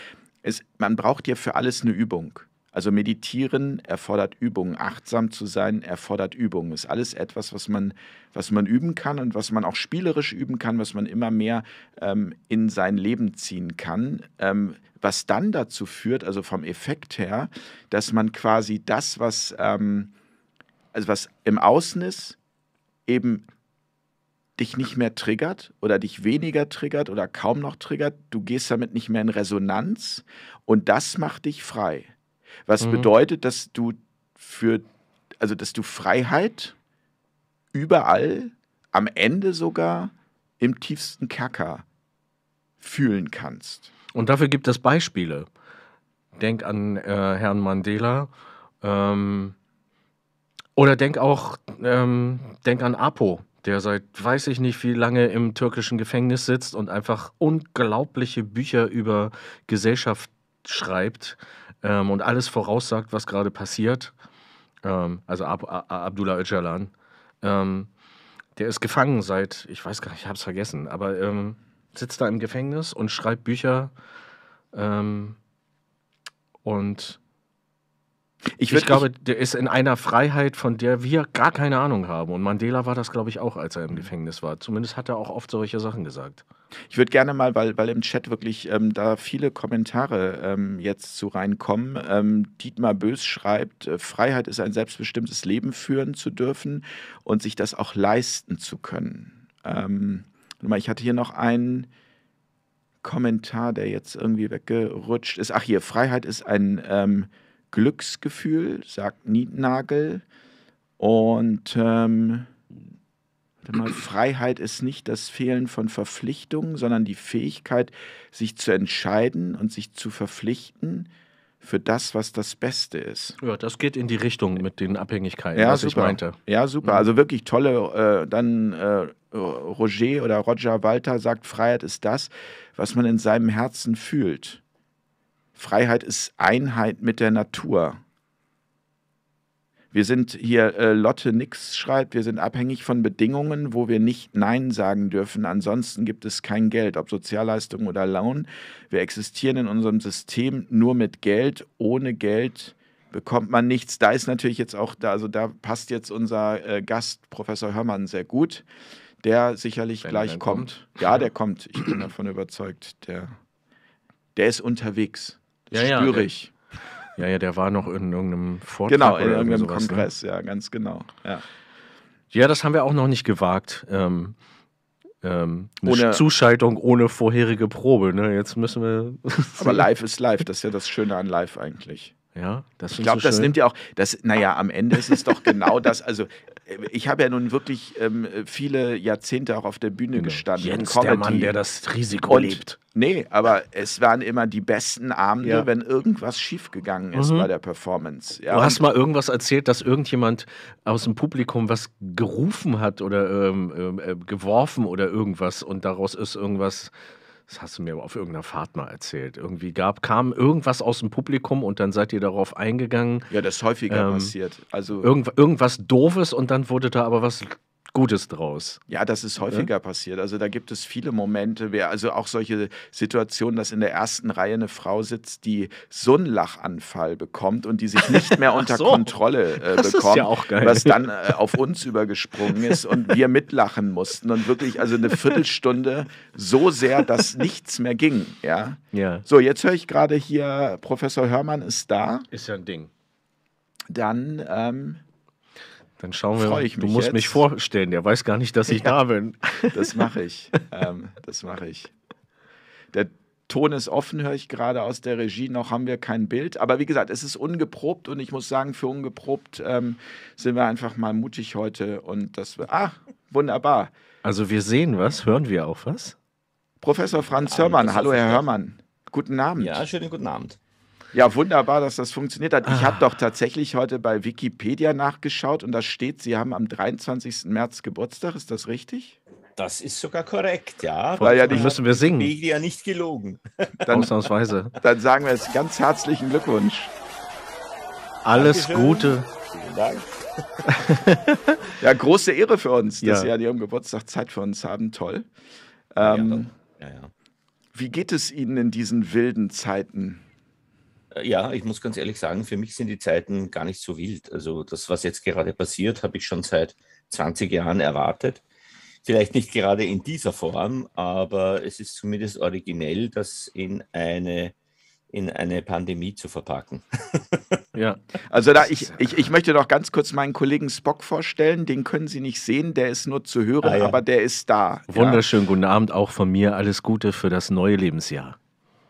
S1: ist, man braucht ja für alles eine Übung. Also meditieren erfordert Übung, achtsam zu sein erfordert Übung. Ist alles etwas, was man, was man üben kann und was man auch spielerisch üben kann, was man immer mehr ähm, in sein Leben ziehen kann. Ähm, was dann dazu führt, also vom Effekt her, dass man quasi das, was, ähm, also was im Außen ist, eben dich nicht mehr triggert oder dich weniger triggert oder kaum noch triggert. Du gehst damit nicht mehr in Resonanz und das macht dich frei. Was mhm. bedeutet, dass du für, also dass du Freiheit überall, am Ende sogar im tiefsten Kerker fühlen kannst. Und dafür gibt es Beispiele.
S2: Denk an äh, Herrn Mandela. Ähm, oder denk auch, ähm, denk an Apo, der seit weiß ich nicht wie lange im türkischen Gefängnis sitzt und einfach unglaubliche Bücher über Gesellschaft schreibt ähm, und alles voraussagt, was gerade passiert, ähm, also Ab Ab Abdullah Öcalan, ähm, der ist gefangen seit, ich weiß gar nicht, ich habe es vergessen, aber ähm, sitzt da im Gefängnis und schreibt Bücher ähm, und ich, ich glaube, der ist in einer Freiheit, von der wir gar keine Ahnung haben. Und Mandela war das, glaube ich, auch, als er im mhm. Gefängnis war. Zumindest hat er auch oft solche Sachen gesagt.
S1: Ich würde gerne mal, weil, weil im Chat wirklich ähm, da viele Kommentare ähm, jetzt zu reinkommen. Ähm, Dietmar Bös schreibt, äh, Freiheit ist ein selbstbestimmtes Leben führen zu dürfen und sich das auch leisten zu können. Ähm, ich hatte hier noch einen. Kommentar, der jetzt irgendwie weggerutscht ist. Ach hier, Freiheit ist ein ähm, Glücksgefühl, sagt Niednagel. Und ähm, mal, Freiheit ist nicht das Fehlen von Verpflichtungen, sondern die Fähigkeit, sich zu entscheiden und sich zu verpflichten für das, was das Beste ist.
S2: Ja, das geht in die Richtung mit den Abhängigkeiten, ja, was super. ich meinte.
S1: Ja, super. Mhm. Also wirklich tolle, äh, dann äh, Roger oder Roger Walter sagt, Freiheit ist das, was man in seinem Herzen fühlt. Freiheit ist Einheit mit der Natur. Wir sind hier, äh, Lotte Nix schreibt, wir sind abhängig von Bedingungen, wo wir nicht Nein sagen dürfen. Ansonsten gibt es kein Geld, ob Sozialleistungen oder Lohn. Wir existieren in unserem System nur mit Geld. Ohne Geld bekommt man nichts. Da ist natürlich jetzt auch, da, also da passt jetzt unser äh, Gast, Professor Hörmann, sehr gut, der sicherlich Wenn gleich kommt. kommt. Ja, der kommt. Ich bin davon überzeugt. Der, der ist unterwegs. Das ja, spüre ja, ich. Ja, ja, der war noch in irgendeinem Vortrag. Genau, in irgendeinem sowas, ne? Kongress, ne? ja, ganz genau. Ja.
S2: ja. das haben wir auch noch nicht gewagt. Ähm, ähm, ohne Zuschaltung ohne vorherige Probe. Ne? Jetzt müssen wir. aber
S1: live ist live, das ist ja das Schöne an live eigentlich. Ja, das ich glaube, so das nimmt ja auch, das, naja, am Ende ist es doch genau das. Also, äh, ich habe ja nun wirklich ähm, viele Jahrzehnte auch auf der Bühne genau. gestanden. Jens, der Mann, der das Risiko und, lebt. Nee, aber es waren immer die besten Abende, ja. wenn irgendwas schiefgegangen ist mhm. bei der Performance. Ja, du hast mal
S2: irgendwas erzählt, dass irgendjemand aus dem Publikum was gerufen hat oder ähm, äh, äh geworfen oder irgendwas und daraus ist irgendwas das hast du mir auf irgendeiner Fahrt mal erzählt. Irgendwie gab, kam irgendwas aus dem Publikum und dann seid ihr darauf eingegangen. Ja, das ist häufiger ähm, passiert. Also irgend, irgendwas Doofes und dann wurde da aber was Gutes draus.
S1: Ja, das ist häufiger ja? passiert. Also da gibt es viele Momente, wer, also auch solche Situationen, dass in der ersten Reihe eine Frau sitzt, die so einen Lachanfall bekommt und die sich nicht mehr unter so. Kontrolle äh, das bekommt, ist ja auch geil. was dann äh, auf uns übergesprungen ist und wir mitlachen mussten und wirklich also eine Viertelstunde so sehr, dass nichts mehr ging. Ja. ja. So, jetzt höre ich gerade hier, Professor Hörmann ist da. Ist ja ein Ding. Dann ähm, dann schauen wir mal. Du musst jetzt. mich
S2: vorstellen,
S1: der weiß gar nicht, dass ich ja, da bin. Das mache ich. ähm, das mache ich. Der Ton ist offen, höre ich gerade aus der Regie. Noch haben wir kein Bild. Aber wie gesagt, es ist ungeprobt und ich muss sagen, für ungeprobt ähm, sind wir einfach mal mutig heute und das. Ah, wunderbar. Also, wir sehen was, hören wir auch was? Professor Franz Hörmann. Hallo, Herr Hörmann. Guten Abend. Ja, schönen guten Abend. Ja, wunderbar, dass das funktioniert hat. Ah. Ich habe doch tatsächlich heute bei Wikipedia nachgeschaut und da steht, Sie haben am 23. März Geburtstag. Ist das richtig? Das ist sogar korrekt, ja. Weil ja nicht, müssen wir singen. Wikipedia nicht gelogen. Dann, Ausnahmsweise. Dann sagen wir jetzt ganz herzlichen Glückwunsch. Alles Dankeschön. Gute. Vielen Dank. ja, große Ehre für uns, dass ja. Sie an Ihrem Geburtstag Zeit für uns haben. Toll. Ähm, ja, ja, wie geht es Ihnen in diesen wilden Zeiten?
S3: ja, ich muss ganz ehrlich sagen, für mich sind die Zeiten gar nicht so wild. Also das, was jetzt gerade passiert, habe ich schon seit 20 Jahren erwartet. Vielleicht nicht gerade in dieser Form, aber es ist zumindest originell, das in eine, in eine Pandemie zu verpacken.
S1: ja, also da ich, ich, ich möchte doch ganz kurz meinen Kollegen Spock vorstellen. Den können Sie nicht sehen, der ist nur zu hören, ah, ja. aber der ist da. Wunderschönen
S2: ja. guten Abend auch von mir. Alles Gute für das neue Lebensjahr.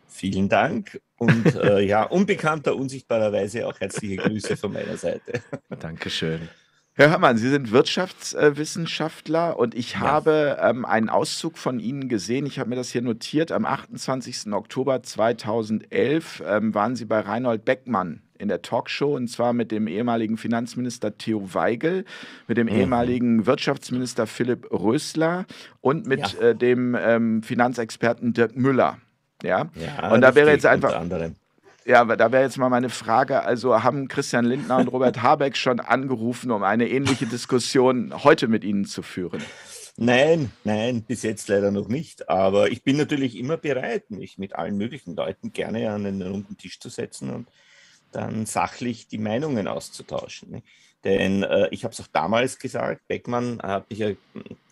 S2: Vielen Dank und äh,
S1: ja, unbekannter, unsichtbarerweise auch herzliche Grüße von meiner Seite. Dankeschön. Herr Hörmann, Sie sind Wirtschaftswissenschaftler und ich ja. habe ähm, einen Auszug von Ihnen gesehen. Ich habe mir das hier notiert. Am 28. Oktober 2011 ähm, waren Sie bei Reinhold Beckmann in der Talkshow und zwar mit dem ehemaligen Finanzminister Theo Weigel, mit dem mhm. ehemaligen Wirtschaftsminister Philipp Rösler und mit ja. äh, dem ähm, Finanzexperten Dirk Müller. Ja, ja und da wäre jetzt einfach. Ja, aber da wäre jetzt mal meine Frage, also haben Christian Lindner und Robert Habeck schon angerufen, um eine ähnliche Diskussion heute mit Ihnen zu führen? Nein, nein, bis jetzt leider
S3: noch nicht. Aber ich bin natürlich immer bereit, mich mit allen möglichen Leuten gerne an einen runden Tisch zu setzen und dann sachlich die Meinungen auszutauschen. Denn äh, ich habe es auch damals gesagt, Beckmann hat mich ja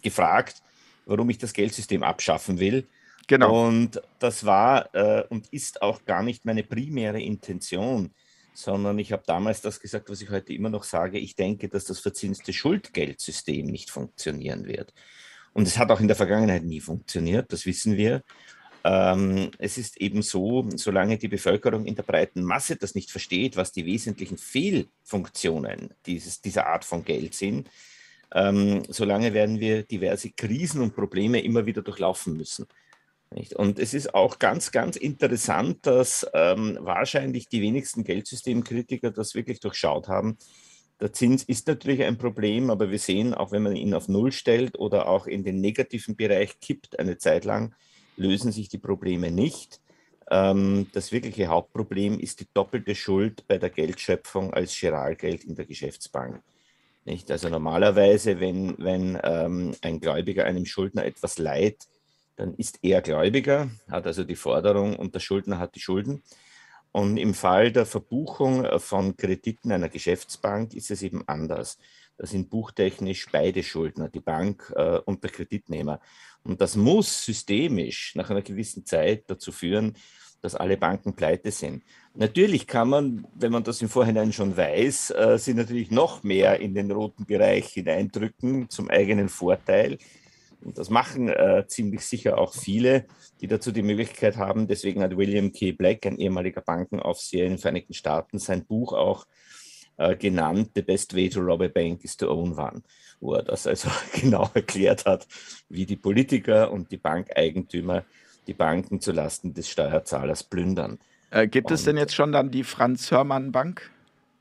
S3: gefragt, warum ich das Geldsystem abschaffen will. Genau. Und das war äh, und ist auch gar nicht meine primäre Intention, sondern ich habe damals das gesagt, was ich heute immer noch sage. Ich denke, dass das verzinste Schuldgeldsystem nicht funktionieren wird. Und es hat auch in der Vergangenheit nie funktioniert, das wissen wir. Ähm, es ist eben so, solange die Bevölkerung in der breiten Masse das nicht versteht, was die wesentlichen Fehlfunktionen dieses, dieser Art von Geld sind, ähm, solange werden wir diverse Krisen und Probleme immer wieder durchlaufen müssen. Nicht? Und es ist auch ganz, ganz interessant, dass ähm, wahrscheinlich die wenigsten Geldsystemkritiker das wirklich durchschaut haben. Der Zins ist natürlich ein Problem, aber wir sehen, auch wenn man ihn auf Null stellt oder auch in den negativen Bereich kippt eine Zeit lang, lösen sich die Probleme nicht. Ähm, das wirkliche Hauptproblem ist die doppelte Schuld bei der Geldschöpfung als Giralgeld in der Geschäftsbank. Nicht? Also normalerweise, wenn, wenn ähm, ein Gläubiger einem Schuldner etwas leiht, dann ist er Gläubiger, hat also die Forderung und der Schuldner hat die Schulden. Und im Fall der Verbuchung äh, von Krediten einer Geschäftsbank ist es eben anders. Da sind buchtechnisch beide Schuldner, die Bank äh, und der Kreditnehmer. Und das muss systemisch nach einer gewissen Zeit dazu führen, dass alle Banken pleite sind. Natürlich kann man, wenn man das im Vorhinein schon weiß, äh, sie natürlich noch mehr in den roten Bereich hineindrücken zum eigenen Vorteil und das machen äh, ziemlich sicher auch viele, die dazu die Möglichkeit haben. Deswegen hat William K. Black, ein ehemaliger Bankenaufseher in den Vereinigten Staaten, sein Buch auch äh, genannt, The Best Way to Rob a Bank is to Own One, wo er das also genau erklärt hat, wie die Politiker und die
S1: Bankeigentümer die Banken zulasten des Steuerzahlers plündern. Äh, gibt und, es denn jetzt schon dann die Franz Hörmann Bank?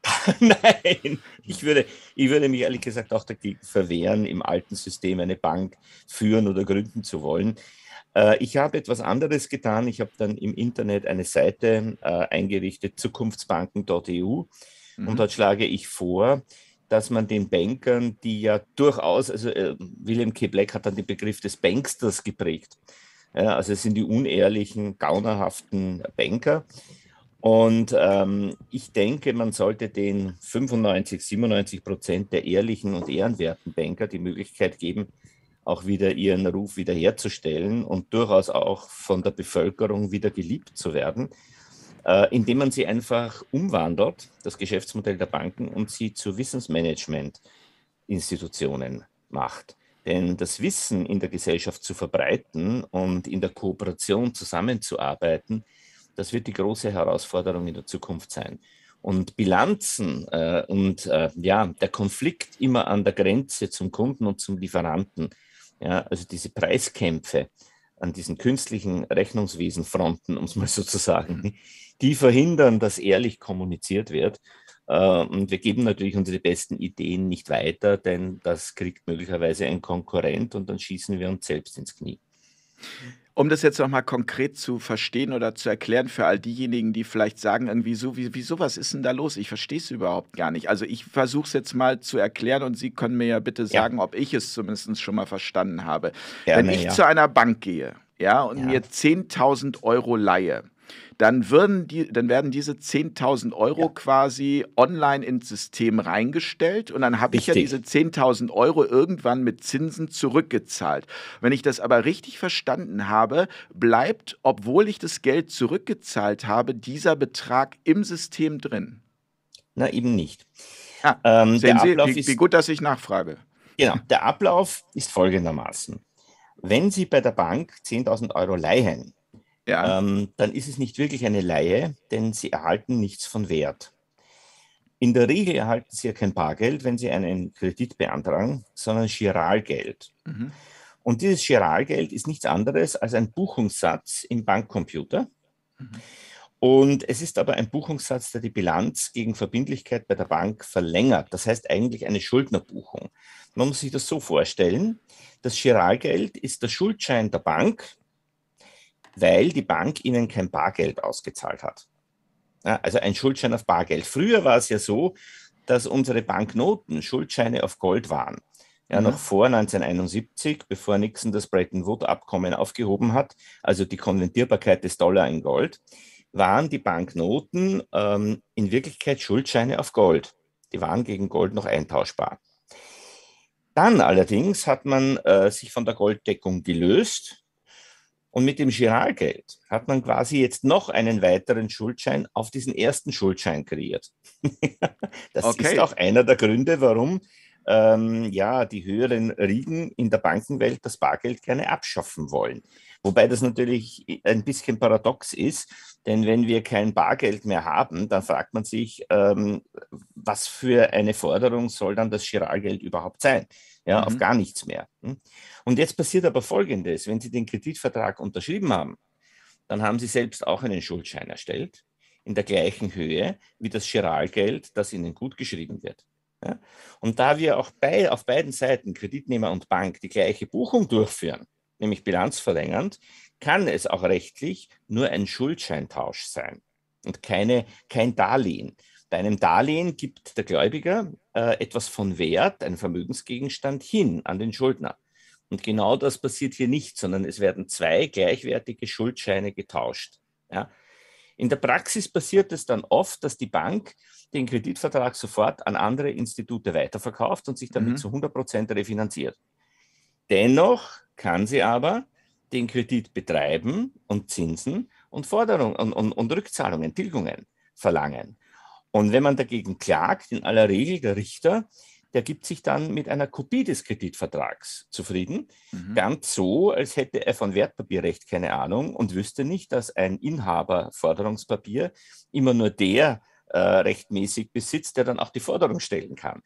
S1: Nein, ich würde, ich würde mich
S3: ehrlich gesagt auch dagegen verwehren, im alten System eine Bank führen oder gründen zu wollen. Äh, ich habe etwas anderes getan. Ich habe dann im Internet eine Seite äh, eingerichtet, zukunftsbanken.eu. Mhm. Und dort schlage ich vor, dass man den Bankern, die ja durchaus, also äh, William K. Black hat dann den Begriff des Banksters geprägt. also es sind die unehrlichen, gaunerhaften Banker. Und ähm, ich denke, man sollte den 95, 97 Prozent der ehrlichen und ehrenwerten Banker die Möglichkeit geben, auch wieder ihren Ruf wiederherzustellen und durchaus auch von der Bevölkerung wieder geliebt zu werden, äh, indem man sie einfach umwandelt, das Geschäftsmodell der Banken, und sie zu Wissensmanagement-Institutionen macht. Denn das Wissen in der Gesellschaft zu verbreiten und in der Kooperation zusammenzuarbeiten, das wird die große Herausforderung in der Zukunft sein. Und Bilanzen äh, und äh, ja, der Konflikt immer an der Grenze zum Kunden und zum Lieferanten, ja, also diese Preiskämpfe an diesen künstlichen Rechnungswesenfronten, um es mal so zu sagen, mhm. die verhindern, dass ehrlich kommuniziert wird. Äh, und wir geben natürlich unsere besten Ideen nicht
S1: weiter, denn das kriegt möglicherweise ein Konkurrent und dann schießen wir uns selbst ins Knie um das jetzt nochmal konkret zu verstehen oder zu erklären für all diejenigen, die vielleicht sagen, irgendwie so, wie, wieso, was ist denn da los? Ich verstehe es überhaupt gar nicht. Also ich versuche es jetzt mal zu erklären und Sie können mir ja bitte sagen, ja. ob ich es zumindest schon mal verstanden habe. Gerne, Wenn ich ja. zu einer Bank gehe, ja, und ja. mir 10.000 Euro leihe, dann, würden die, dann werden diese 10.000 Euro ja. quasi online ins System reingestellt und dann habe ich ja diese 10.000 Euro irgendwann mit Zinsen zurückgezahlt. Wenn ich das aber richtig verstanden habe, bleibt, obwohl ich das Geld zurückgezahlt habe, dieser Betrag im System drin.
S3: Na, eben nicht. Ah, ähm, sehen Sie, wie, wie gut, dass
S1: ich nachfrage.
S3: Genau, der Ablauf ist folgendermaßen. Wenn Sie bei der Bank 10.000 Euro leihen, ja. ähm, dann ist es nicht wirklich eine Laie, denn sie erhalten nichts von Wert. In der Regel erhalten sie ja kein Bargeld, wenn sie einen Kredit beantragen, sondern Giralgeld. Mhm. Und dieses Giralgeld ist nichts anderes als ein Buchungssatz im Bankcomputer. Mhm. Und es ist aber ein Buchungssatz, der die Bilanz gegen Verbindlichkeit bei der Bank verlängert. Das heißt eigentlich eine Schuldnerbuchung. Man muss sich das so vorstellen. Das Giralgeld ist der Schuldschein der Bank, weil die Bank ihnen kein Bargeld ausgezahlt hat. Ja, also ein Schuldschein auf Bargeld. Früher war es ja so, dass unsere Banknoten Schuldscheine auf Gold waren. Ja, mhm. noch vor 1971, bevor Nixon das Bretton Woods-Abkommen aufgehoben hat, also die Konventierbarkeit des Dollar in Gold, waren die Banknoten ähm, in Wirklichkeit Schuldscheine auf Gold. Die waren gegen Gold noch eintauschbar. Dann allerdings hat man äh, sich von der Golddeckung gelöst und mit dem Giralgeld hat man quasi jetzt noch einen weiteren Schuldschein auf diesen ersten Schuldschein kreiert. das okay. ist auch einer der Gründe, warum ähm, ja, die höheren Riegen in der Bankenwelt das Bargeld gerne abschaffen wollen. Wobei das natürlich ein bisschen paradox ist, denn wenn wir kein Bargeld mehr haben, dann fragt man sich, ähm, was für eine Forderung soll dann das Giralgeld überhaupt sein? Ja, mhm. auf gar nichts mehr. Hm? Und jetzt passiert aber Folgendes, wenn Sie den Kreditvertrag unterschrieben haben, dann haben Sie selbst auch einen Schuldschein erstellt, in der gleichen Höhe wie das Giralgeld, das Ihnen gut geschrieben wird. Ja? Und da wir auch bei, auf beiden Seiten, Kreditnehmer und Bank, die gleiche Buchung durchführen, nämlich bilanzverlängernd, kann es auch rechtlich nur ein Schuldscheintausch sein und keine, kein Darlehen. Bei einem Darlehen gibt der Gläubiger äh, etwas von Wert, einen Vermögensgegenstand hin an den Schuldner. Und genau das passiert hier nicht, sondern es werden zwei gleichwertige Schuldscheine getauscht. Ja. In der Praxis passiert es dann oft, dass die Bank den Kreditvertrag sofort an andere Institute weiterverkauft und sich damit mhm. zu 100 Prozent refinanziert. Dennoch kann sie aber den Kredit betreiben und Zinsen und Forderungen und, und, und, Rückzahlungen, Tilgungen verlangen. Und wenn man dagegen klagt, in aller Regel der Richter der gibt sich dann mit einer Kopie des Kreditvertrags zufrieden. Mhm. Ganz so, als hätte er von Wertpapierrecht keine Ahnung und wüsste nicht, dass ein Inhaber Forderungspapier immer nur der äh, rechtmäßig besitzt, der dann auch die Forderung stellen kann.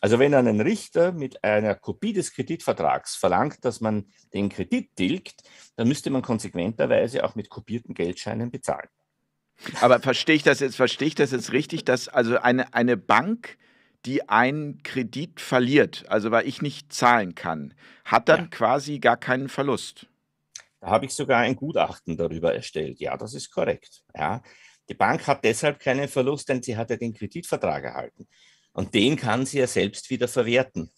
S3: Also wenn ein Richter mit einer Kopie des Kreditvertrags verlangt, dass man den Kredit tilgt, dann müsste man konsequenterweise auch mit kopierten Geldscheinen bezahlen.
S1: Aber verstehe ich das jetzt, verstehe ich das jetzt richtig, dass also eine, eine Bank die einen Kredit verliert, also weil ich nicht zahlen kann, hat dann ja. quasi gar keinen Verlust. Da habe ich sogar ein Gutachten darüber erstellt. Ja, das ist korrekt. Ja. Die Bank hat
S3: deshalb keinen Verlust, denn sie hat ja den Kreditvertrag erhalten. Und den kann sie ja selbst wieder verwerten.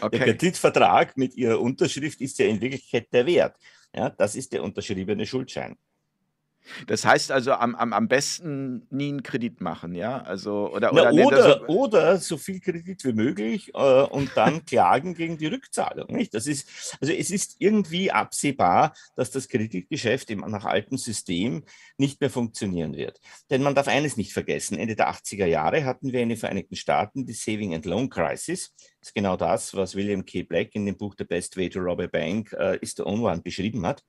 S3: Okay. Der Kreditvertrag mit ihrer Unterschrift ist ja in Wirklichkeit der Wert.
S1: Ja, das ist der unterschriebene Schuldschein. Das heißt also am, am, am besten nie einen Kredit machen, ja? Also, oder, oder, Na, oder, so,
S3: oder so viel Kredit wie möglich äh, und dann klagen gegen die Rückzahlung. Nicht? Das ist, also es ist irgendwie absehbar, dass das Kreditgeschäft im nach altem System nicht mehr funktionieren wird. Denn man darf eines nicht vergessen, Ende der 80er Jahre hatten wir in den Vereinigten Staaten die Saving and Loan Crisis. Das ist genau das, was William K. Black in dem Buch The Best Way to Rob a Bank äh, is the Own One beschrieben hat.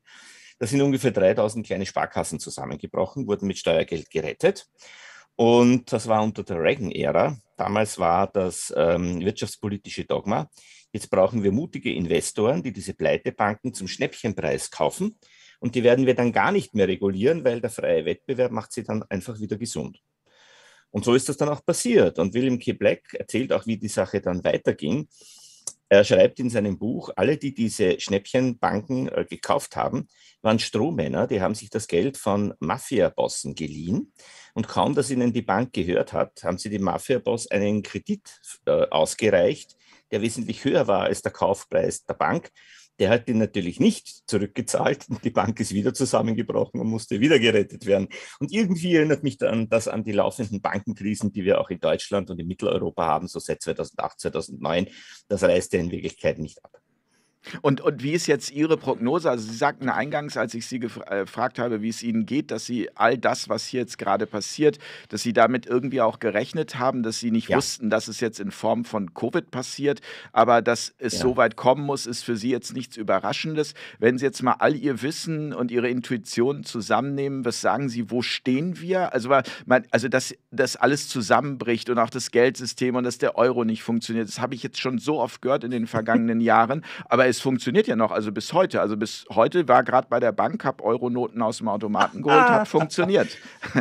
S3: Da sind ungefähr 3000 kleine Sparkassen zusammengebrochen, wurden mit Steuergeld gerettet. Und das war unter der Reagan-Ära. Damals war das ähm, wirtschaftspolitische Dogma, jetzt brauchen wir mutige Investoren, die diese Pleitebanken zum Schnäppchenpreis kaufen. Und die werden wir dann gar nicht mehr regulieren, weil der freie Wettbewerb macht sie dann einfach wieder gesund. Und so ist das dann auch passiert. Und William K. Black erzählt auch, wie die Sache dann weiterging. Er schreibt in seinem Buch, alle, die diese Schnäppchenbanken äh, gekauft haben, waren Strohmänner, die haben sich das Geld von Mafiabossen geliehen. Und kaum, dass ihnen die Bank gehört hat, haben sie dem Mafiaboss einen Kredit äh, ausgereicht, der wesentlich höher war als der Kaufpreis der Bank. Der hat ihn natürlich nicht zurückgezahlt und die Bank ist wieder zusammengebrochen und musste wieder gerettet werden. Und irgendwie erinnert mich dann das an die laufenden Bankenkrisen, die wir auch in Deutschland und in Mitteleuropa haben, so seit 2008, 2009. Das reißt er in Wirklichkeit nicht ab.
S1: Und, und wie ist jetzt Ihre Prognose? Also Sie sagten eingangs, als ich Sie äh, gefragt habe, wie es Ihnen geht, dass Sie all das, was hier jetzt gerade passiert, dass Sie damit irgendwie auch gerechnet haben, dass Sie nicht ja. wussten, dass es jetzt in Form von Covid passiert, aber dass es ja. Genau. so weit kommen muss, ist für Sie jetzt nichts Überraschendes. Wenn Sie jetzt mal all Ihr Wissen und Ihre Intuition zusammennehmen, was sagen Sie, wo stehen wir? Also, man, also dass das alles zusammenbricht und auch das Geldsystem und dass der Euro nicht funktioniert, das habe ich jetzt schon so oft gehört in den vergangenen Jahren, aber es es funktioniert ja noch, also bis heute. Also bis heute war gerade bei der Bank, habe Euronoten aus dem Automaten geholt, hat funktioniert.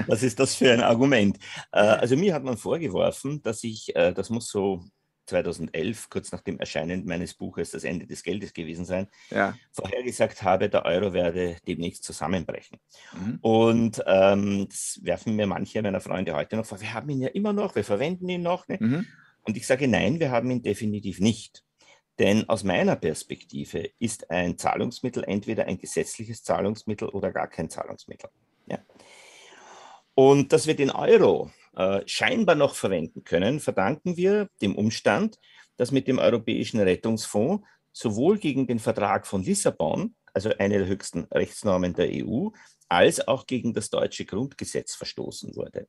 S1: Was ist das für
S3: ein Argument? Äh, also mir hat man vorgeworfen, dass ich, äh, das muss so 2011, kurz nach dem Erscheinen meines Buches Das Ende des Geldes gewesen sein, ja. vorhergesagt habe, der Euro werde demnächst zusammenbrechen. Mhm. Und ähm, das werfen mir manche meiner Freunde heute noch vor, wir haben ihn ja immer noch, wir verwenden ihn noch. Ne? Mhm. Und ich sage, nein, wir haben ihn definitiv nicht. Denn aus meiner Perspektive ist ein Zahlungsmittel entweder ein gesetzliches Zahlungsmittel oder gar kein Zahlungsmittel. Ja. Und dass wir den Euro äh, scheinbar noch verwenden können, verdanken wir dem Umstand, dass mit dem Europäischen Rettungsfonds sowohl gegen den Vertrag von Lissabon, also eine der höchsten Rechtsnormen der EU, als auch gegen das deutsche Grundgesetz verstoßen wurde.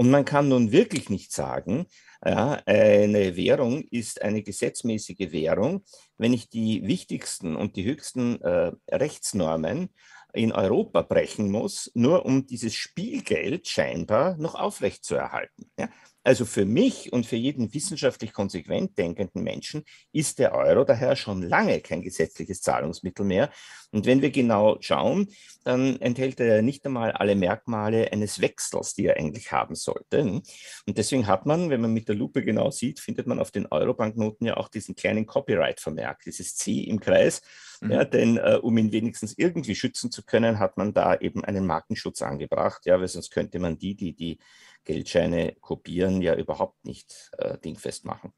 S3: Und man kann nun wirklich nicht sagen, ja, eine Währung ist eine gesetzmäßige Währung, wenn ich die wichtigsten und die höchsten äh, Rechtsnormen in Europa brechen muss, nur um dieses Spielgeld scheinbar noch aufrechtzuerhalten. Ja? Also für mich und für jeden wissenschaftlich konsequent denkenden Menschen ist der Euro daher schon lange kein gesetzliches Zahlungsmittel mehr. Und wenn wir genau schauen, dann enthält er nicht einmal alle Merkmale eines Wechsels, die er eigentlich haben sollte. Und deswegen hat man, wenn man mit der Lupe genau sieht, findet man auf den Euro-Banknoten ja auch diesen kleinen Copyright-Vermerk, dieses C im Kreis. Mhm. Ja, denn äh, um ihn wenigstens irgendwie schützen zu können, hat man da eben einen Markenschutz angebracht. Ja, weil sonst könnte man die, die die Geldscheine kopieren ja überhaupt nicht äh,
S1: dingfest machen.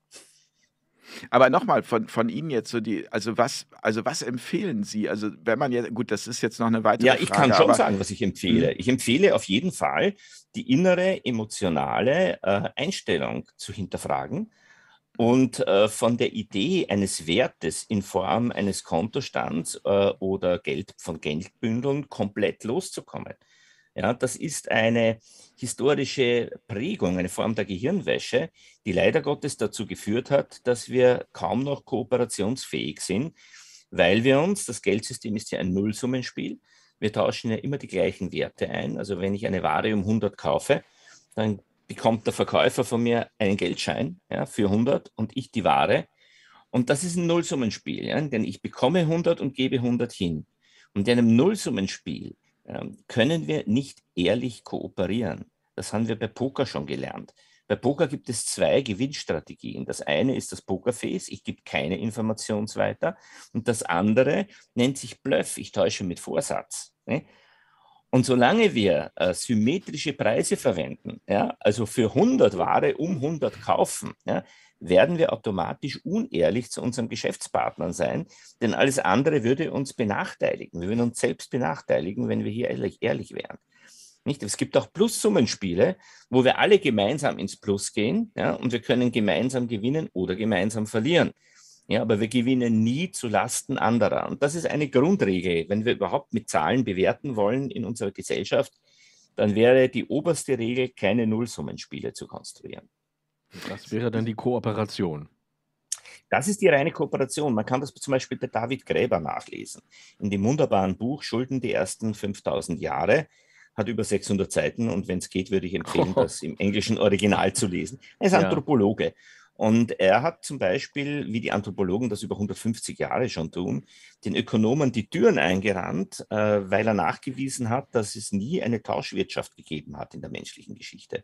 S1: Aber nochmal von, von Ihnen jetzt so die, also was, also was empfehlen Sie? Also wenn man jetzt, gut, das ist jetzt noch eine weitere Frage. Ja, ich Frage, kann schon sagen, was ich empfehle. Hm. Ich empfehle auf jeden Fall, die
S3: innere emotionale äh, Einstellung zu hinterfragen und äh, von der Idee eines Wertes in Form eines Kontostands äh, oder Geld von Geldbündeln komplett loszukommen. Ja, das ist eine historische Prägung, eine Form der Gehirnwäsche, die leider Gottes dazu geführt hat, dass wir kaum noch kooperationsfähig sind, weil wir uns, das Geldsystem ist ja ein Nullsummenspiel, wir tauschen ja immer die gleichen Werte ein. Also wenn ich eine Ware um 100 kaufe, dann bekommt der Verkäufer von mir einen Geldschein ja, für 100 und ich die Ware. Und das ist ein Nullsummenspiel, ja, denn ich bekomme 100 und gebe 100 hin. Und in einem Nullsummenspiel ähm, können wir nicht ehrlich kooperieren. Das haben wir bei Poker schon gelernt. Bei Poker gibt es zwei Gewinnstrategien. Das eine ist das Pokerface, ich gebe keine Information weiter. Und das andere nennt sich Bluff, ich täusche mit Vorsatz. Ne? Und solange wir äh, symmetrische Preise verwenden, ja, also für 100 Ware um 100 kaufen, ja, werden wir automatisch unehrlich zu unseren Geschäftspartnern sein, denn alles andere würde uns benachteiligen. Wir würden uns selbst benachteiligen, wenn wir hier ehrlich, ehrlich wären. Nicht? Es gibt auch Plussummenspiele, wo wir alle gemeinsam ins Plus gehen ja, und wir können gemeinsam gewinnen oder gemeinsam verlieren. Ja, aber wir gewinnen nie zu Lasten anderer. Und das ist eine Grundregel. Wenn wir überhaupt mit Zahlen bewerten wollen in unserer Gesellschaft, dann wäre die oberste Regel, keine Nullsummenspiele zu konstruieren. Das wäre dann die Kooperation. Das ist die reine Kooperation. Man kann das zum Beispiel bei David Gräber nachlesen. In dem wunderbaren Buch Schulden die ersten 5000 Jahre hat über 600 Seiten und wenn es geht, würde ich empfehlen, das im englischen Original zu lesen. Er ist ja. Anthropologe und er hat zum Beispiel, wie die Anthropologen das über 150 Jahre schon tun, den Ökonomen die Türen eingerannt, äh, weil er nachgewiesen hat, dass es nie eine Tauschwirtschaft gegeben hat in der menschlichen Geschichte.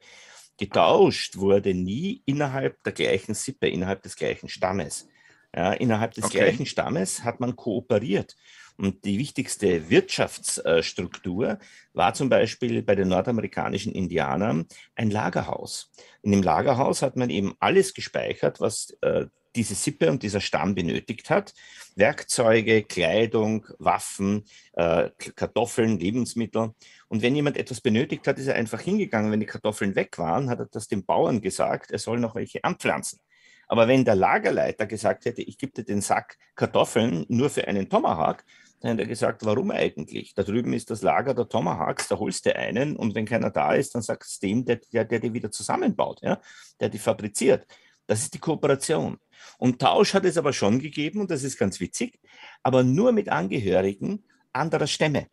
S3: Getauscht wurde nie innerhalb der gleichen Sippe, innerhalb des gleichen Stammes. Ja, innerhalb des okay. gleichen Stammes hat man kooperiert. Und die wichtigste Wirtschaftsstruktur äh, war zum Beispiel bei den nordamerikanischen Indianern ein Lagerhaus. In dem Lagerhaus hat man eben alles gespeichert, was äh, diese Sippe und dieser Stamm benötigt hat. Werkzeuge, Kleidung, Waffen, äh, Kartoffeln, Lebensmittel. Und wenn jemand etwas benötigt hat, ist er einfach hingegangen. Wenn die Kartoffeln weg waren, hat er das dem Bauern gesagt, er soll noch welche anpflanzen. Aber wenn der Lagerleiter gesagt hätte, ich gebe dir den Sack Kartoffeln nur für einen Tomahawk, dann hat er gesagt, warum eigentlich? Da drüben ist das Lager der Tomahawks, da holst du einen und wenn keiner da ist, dann sagst du dem, der, der, der die wieder zusammenbaut, ja? der die fabriziert. Das ist die Kooperation. Und Tausch hat es aber schon gegeben, und das ist ganz witzig, aber nur mit Angehörigen anderer Stämme.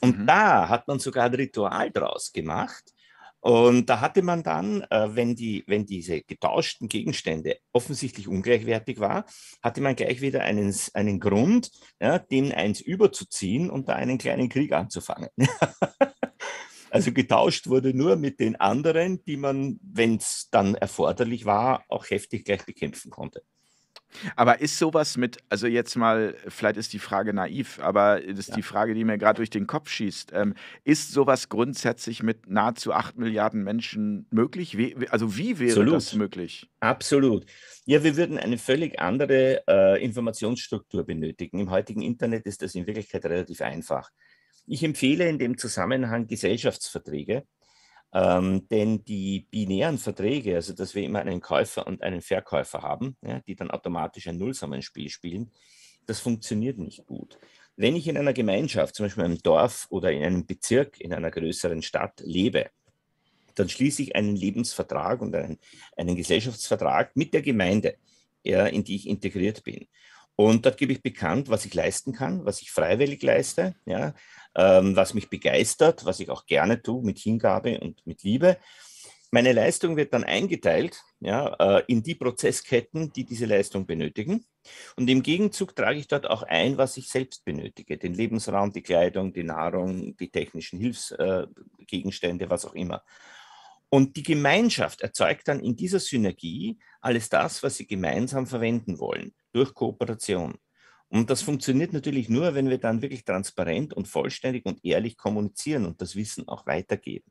S3: Und mhm. da hat man sogar ein Ritual draus gemacht. Und da hatte man dann, äh, wenn, die, wenn diese getauschten Gegenstände offensichtlich ungleichwertig war, hatte man gleich wieder einen, einen Grund, ja, dem eins überzuziehen und da einen kleinen Krieg anzufangen. Also getauscht wurde nur mit
S1: den anderen, die man, wenn es dann erforderlich war, auch heftig gleich bekämpfen konnte. Aber ist sowas mit, also jetzt mal, vielleicht ist die Frage naiv, aber das ist ja. die Frage, die mir gerade durch den Kopf schießt. Ähm, ist sowas grundsätzlich mit nahezu 8 Milliarden Menschen möglich? Wie, also wie wäre Absolut. das möglich? Absolut. Ja, wir würden
S3: eine völlig andere äh, Informationsstruktur benötigen. Im heutigen Internet ist das in Wirklichkeit relativ einfach. Ich empfehle in dem Zusammenhang Gesellschaftsverträge, ähm, denn die binären Verträge, also dass wir immer einen Käufer und einen Verkäufer haben, ja, die dann automatisch ein Nullsummenspiel spielen, das funktioniert nicht gut. Wenn ich in einer Gemeinschaft, zum Beispiel einem Dorf oder in einem Bezirk, in einer größeren Stadt lebe, dann schließe ich einen Lebensvertrag und einen, einen Gesellschaftsvertrag mit der Gemeinde, ja, in die ich integriert bin. Und dort gebe ich bekannt, was ich leisten kann, was ich freiwillig leiste, ja, ähm, was mich begeistert, was ich auch gerne tue, mit Hingabe und mit Liebe. Meine Leistung wird dann eingeteilt ja, äh, in die Prozessketten, die diese Leistung benötigen. Und im Gegenzug trage ich dort auch ein, was ich selbst benötige. Den Lebensraum, die Kleidung, die Nahrung, die technischen Hilfsgegenstände, was auch immer. Und die Gemeinschaft erzeugt dann in dieser Synergie alles das, was sie gemeinsam verwenden wollen, durch Kooperation. Und das funktioniert natürlich nur, wenn wir dann wirklich transparent und vollständig und ehrlich kommunizieren und das Wissen auch weitergeben.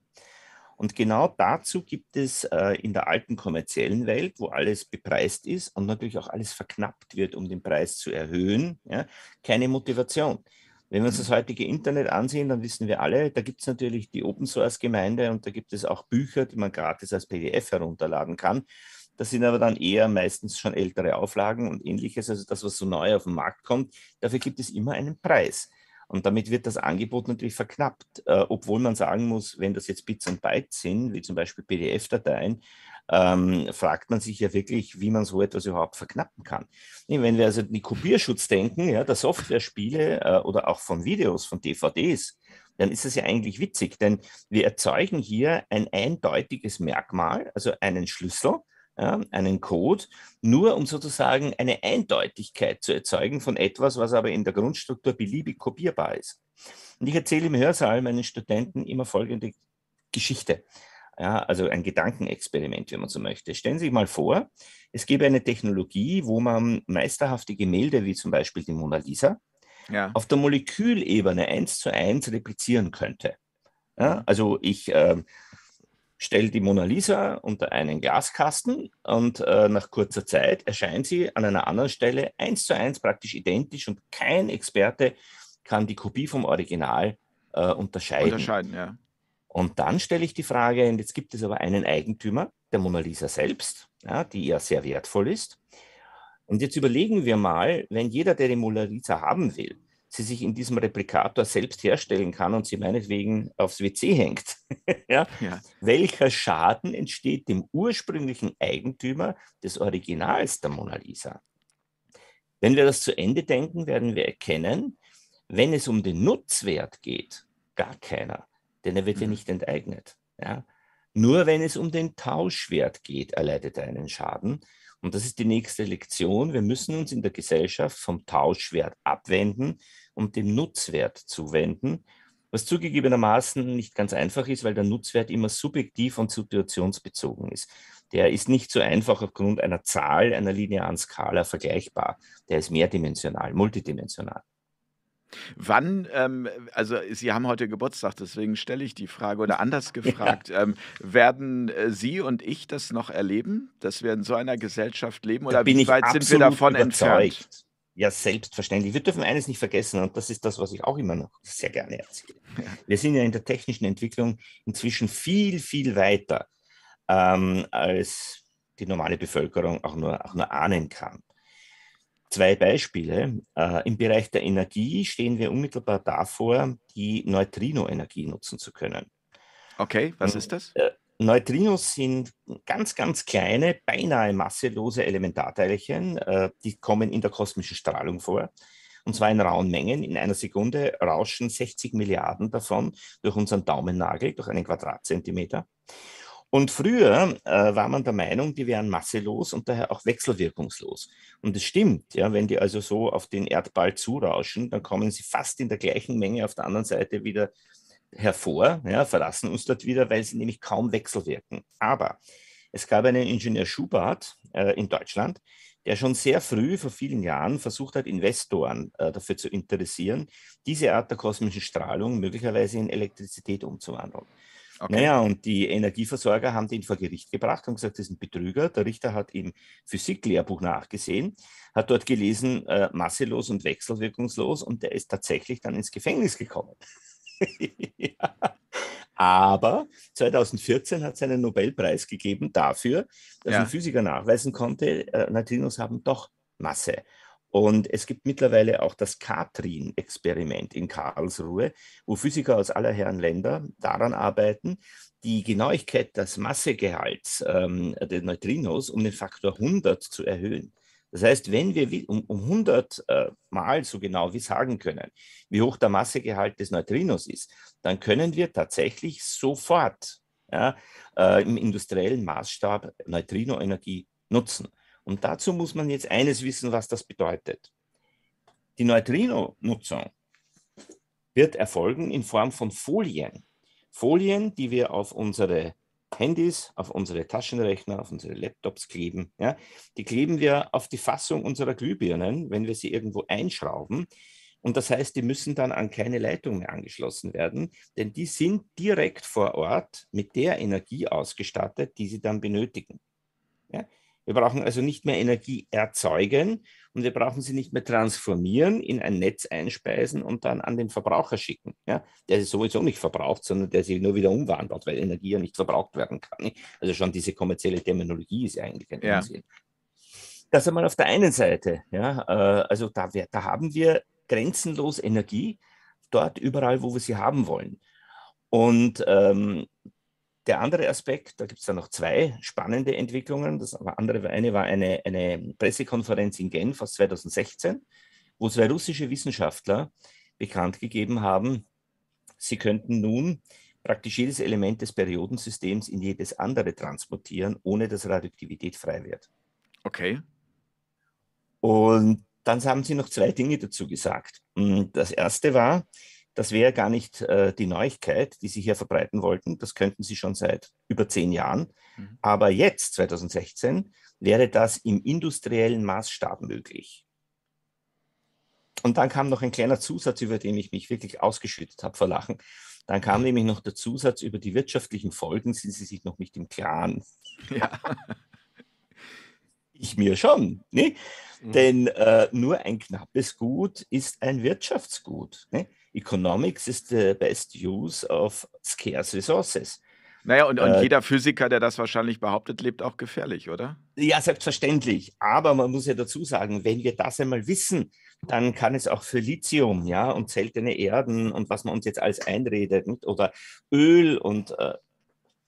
S3: Und genau dazu gibt es äh, in der alten kommerziellen Welt, wo alles bepreist ist und natürlich auch alles verknappt wird, um den Preis zu erhöhen, ja, keine Motivation. Wenn wir uns das heutige Internet ansehen, dann wissen wir alle, da gibt es natürlich die Open Source Gemeinde und da gibt es auch Bücher, die man gratis als PDF herunterladen kann. Das sind aber dann eher meistens schon ältere Auflagen und ähnliches, also das, was so neu auf den Markt kommt. Dafür gibt es immer einen Preis. Und damit wird das Angebot natürlich verknappt, äh, obwohl man sagen muss, wenn das jetzt Bits und Bytes sind, wie zum Beispiel PDF-Dateien, ähm, fragt man sich ja wirklich, wie man so etwas überhaupt verknappen kann. wenn wir also an den Kopierschutz denken, ja, der Software-Spiele äh, oder auch von Videos, von DVDs, dann ist das ja eigentlich witzig, denn wir erzeugen hier ein eindeutiges Merkmal, also einen Schlüssel, ja, einen Code, nur um sozusagen eine Eindeutigkeit zu erzeugen von etwas, was aber in der Grundstruktur beliebig kopierbar ist. Und ich erzähle im Hörsaal meinen Studenten immer folgende Geschichte. Ja, also ein Gedankenexperiment, wenn man so möchte. Stellen Sie sich mal vor, es gäbe eine Technologie, wo man meisterhafte Gemälde wie zum Beispiel die Mona Lisa ja. auf der Molekülebene eins zu eins replizieren könnte. Ja, mhm. also ich äh, stelle die Mona Lisa unter einen Glaskasten und äh, nach kurzer Zeit erscheint sie an einer anderen Stelle eins zu eins praktisch identisch und kein Experte kann die Kopie vom Original äh, unterscheiden. Unterscheiden, ja. Und dann stelle ich die Frage, und jetzt gibt es aber einen Eigentümer, der Mona Lisa selbst, ja, die ja sehr wertvoll ist. Und jetzt überlegen wir mal, wenn jeder, der die Mona Lisa haben will, sie sich in diesem Replikator selbst herstellen kann und sie meinetwegen aufs WC hängt.
S2: ja? Ja.
S3: Welcher Schaden entsteht dem ursprünglichen Eigentümer des Originals der Mona Lisa? Wenn wir das zu Ende denken, werden wir erkennen, wenn es um den Nutzwert geht, gar keiner, denn er wird mhm. ja nicht enteignet. Ja? Nur wenn es um den Tauschwert geht, erleidet er einen Schaden. Und das ist die nächste Lektion. Wir müssen uns in der Gesellschaft vom Tauschwert abwenden und dem Nutzwert zuwenden, was zugegebenermaßen nicht ganz einfach ist, weil der Nutzwert immer subjektiv und situationsbezogen ist. Der ist nicht so einfach aufgrund einer Zahl, einer linearen Skala vergleichbar. Der ist mehrdimensional, multidimensional.
S1: Wann, ähm, also Sie haben heute Geburtstag, deswegen stelle ich die Frage oder anders gefragt, ja. ähm, werden äh, Sie und ich das noch erleben, dass wir in so einer Gesellschaft leben oder wie weit sind wir davon überzeugt. entfernt?
S3: Ja, selbstverständlich. Wir dürfen eines nicht vergessen, und das ist das, was ich auch immer noch sehr gerne erzähle. Wir sind ja in der technischen Entwicklung inzwischen viel, viel weiter, ähm, als die normale Bevölkerung auch nur, auch nur ahnen kann. Zwei Beispiele. Äh, Im Bereich der Energie stehen wir unmittelbar davor, die Neutrino-Energie nutzen zu können.
S1: Okay, was hm, ist das? Äh,
S3: Neutrinos sind ganz, ganz kleine, beinahe masselose Elementarteilchen, äh, die kommen in der kosmischen Strahlung vor. Und zwar in rauen Mengen. In einer Sekunde rauschen 60 Milliarden davon durch unseren Daumennagel, durch einen Quadratzentimeter. Und früher äh, war man der Meinung, die wären masselos und daher auch wechselwirkungslos. Und es stimmt, ja, wenn die also so auf den Erdball zurauschen, dann kommen sie fast in der gleichen Menge auf der anderen Seite wieder hervor, ja, verlassen uns dort wieder, weil sie nämlich kaum wechselwirken. Aber es gab einen Ingenieur Schubart äh, in Deutschland, der schon sehr früh, vor vielen Jahren, versucht hat, Investoren äh, dafür zu interessieren, diese Art der kosmischen Strahlung möglicherweise in Elektrizität umzuwandeln. Okay. Naja, und die Energieversorger haben den vor Gericht gebracht und gesagt, das ist ein Betrüger. Der Richter hat im Physiklehrbuch nachgesehen, hat dort gelesen, äh, masselos und wechselwirkungslos, und der ist tatsächlich dann ins Gefängnis gekommen. Aber 2014 hat es einen Nobelpreis gegeben dafür, dass ja. ein Physiker nachweisen konnte, äh, Neutrinos haben doch Masse. Und es gibt mittlerweile auch das Katrin-Experiment in Karlsruhe, wo Physiker aus aller Herren Länder daran arbeiten, die Genauigkeit des Massegehalts ähm, der Neutrinos um den Faktor 100 zu erhöhen. Das heißt, wenn wir um, 100 äh, Mal so genau wie sagen können, wie hoch der Massegehalt des Neutrinos ist, dann können wir tatsächlich sofort ja, äh, im industriellen Maßstab Neutrinoenergie nutzen. Und dazu muss man jetzt eines wissen, was das bedeutet. Die Neutrino-Nutzung wird erfolgen in Form von Folien. Folien, die wir auf unsere Handys, auf unsere Taschenrechner, auf unsere Laptops kleben. Ja? Die kleben wir auf die Fassung unserer Glühbirnen, wenn wir sie irgendwo einschrauben. Und das heißt, die müssen dann an keine Leitung mehr angeschlossen werden, denn die sind direkt vor Ort mit der Energie ausgestattet, die sie dann benötigen. Ja? Wir brauchen also nicht mehr Energie erzeugen, und wir brauchen sie nicht mehr transformieren, in ein Netz einspeisen und dann an den Verbraucher schicken, ja, der sie sowieso nicht verbraucht, sondern der sie nur wieder umwandelt, weil Energie ja nicht verbraucht werden kann. Also schon diese kommerzielle Terminologie ist ja eigentlich ein ja. Das einmal auf der einen Seite, ja, äh, also da, da haben wir grenzenlos Energie dort überall, wo wir sie haben wollen. Und ähm, der andere Aspekt, da gibt es dann noch zwei spannende Entwicklungen. Das andere, eine war eine, eine Pressekonferenz in Genf aus 2016, wo zwei russische Wissenschaftler bekannt gegeben haben, sie könnten nun praktisch jedes Element des Periodensystems in jedes andere transportieren, ohne dass Radioaktivität frei wird. Okay. Und dann haben sie noch zwei Dinge dazu gesagt. Das erste war, das wäre gar nicht äh, die Neuigkeit, die Sie hier verbreiten wollten. Das könnten Sie schon seit über zehn Jahren. Mhm. Aber jetzt, 2016, wäre das im industriellen Maßstab möglich. Und dann kam noch ein kleiner Zusatz, über den ich mich wirklich ausgeschüttet habe vor Lachen. Dann kam nämlich noch der Zusatz über die wirtschaftlichen Folgen, sind Sie sich noch nicht im Klaren. Ja. ich mir schon. Ne? Mhm. Denn äh, nur ein knappes Gut ist ein Wirtschaftsgut. Ne?
S1: Economics is the best use of scarce resources. Naja, und, und äh, jeder Physiker, der das wahrscheinlich behauptet, lebt auch gefährlich, oder? Ja, selbstverständlich. Aber
S3: man muss ja dazu sagen, wenn wir das einmal wissen, dann kann es auch für Lithium, ja, und seltene Erden und was man uns jetzt alles einredet, nicht? oder Öl und äh,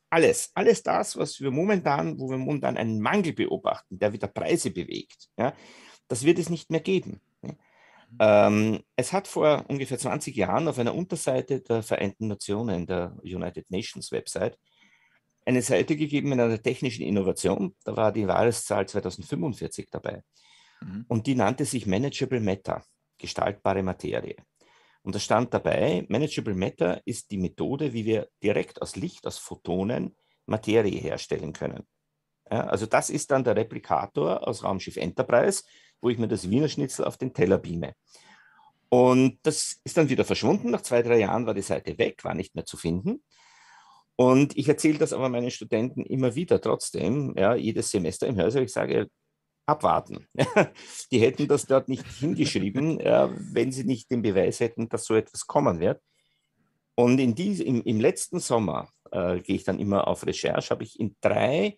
S3: alles, alles das, was wir momentan, wo wir momentan einen Mangel beobachten, der wieder Preise bewegt, ja, das wird es nicht mehr geben. Ähm, es hat vor ungefähr 20 Jahren auf einer Unterseite der Vereinten Nationen, der United Nations Website, eine Seite gegeben mit einer technischen Innovation. Da war die Jahreszahl 2045 dabei. Mhm. Und die nannte sich Manageable Matter, gestaltbare Materie. Und da stand dabei, Manageable Matter ist die Methode, wie wir direkt aus Licht, aus Photonen Materie herstellen können. Ja, also das ist dann der Replikator aus Raumschiff Enterprise, wo ich mir das Wiener Schnitzel auf den Teller beame. Und das ist dann wieder verschwunden. Nach zwei, drei Jahren war die Seite weg, war nicht mehr zu finden. Und ich erzähle das aber meinen Studenten immer wieder trotzdem, ja, jedes Semester im Hörsaal. Ich sage, abwarten. die hätten das dort nicht hingeschrieben, ja, wenn sie nicht den Beweis hätten, dass so etwas kommen wird. Und in diese, im, im letzten Sommer äh, gehe ich dann immer auf Recherche, habe ich in drei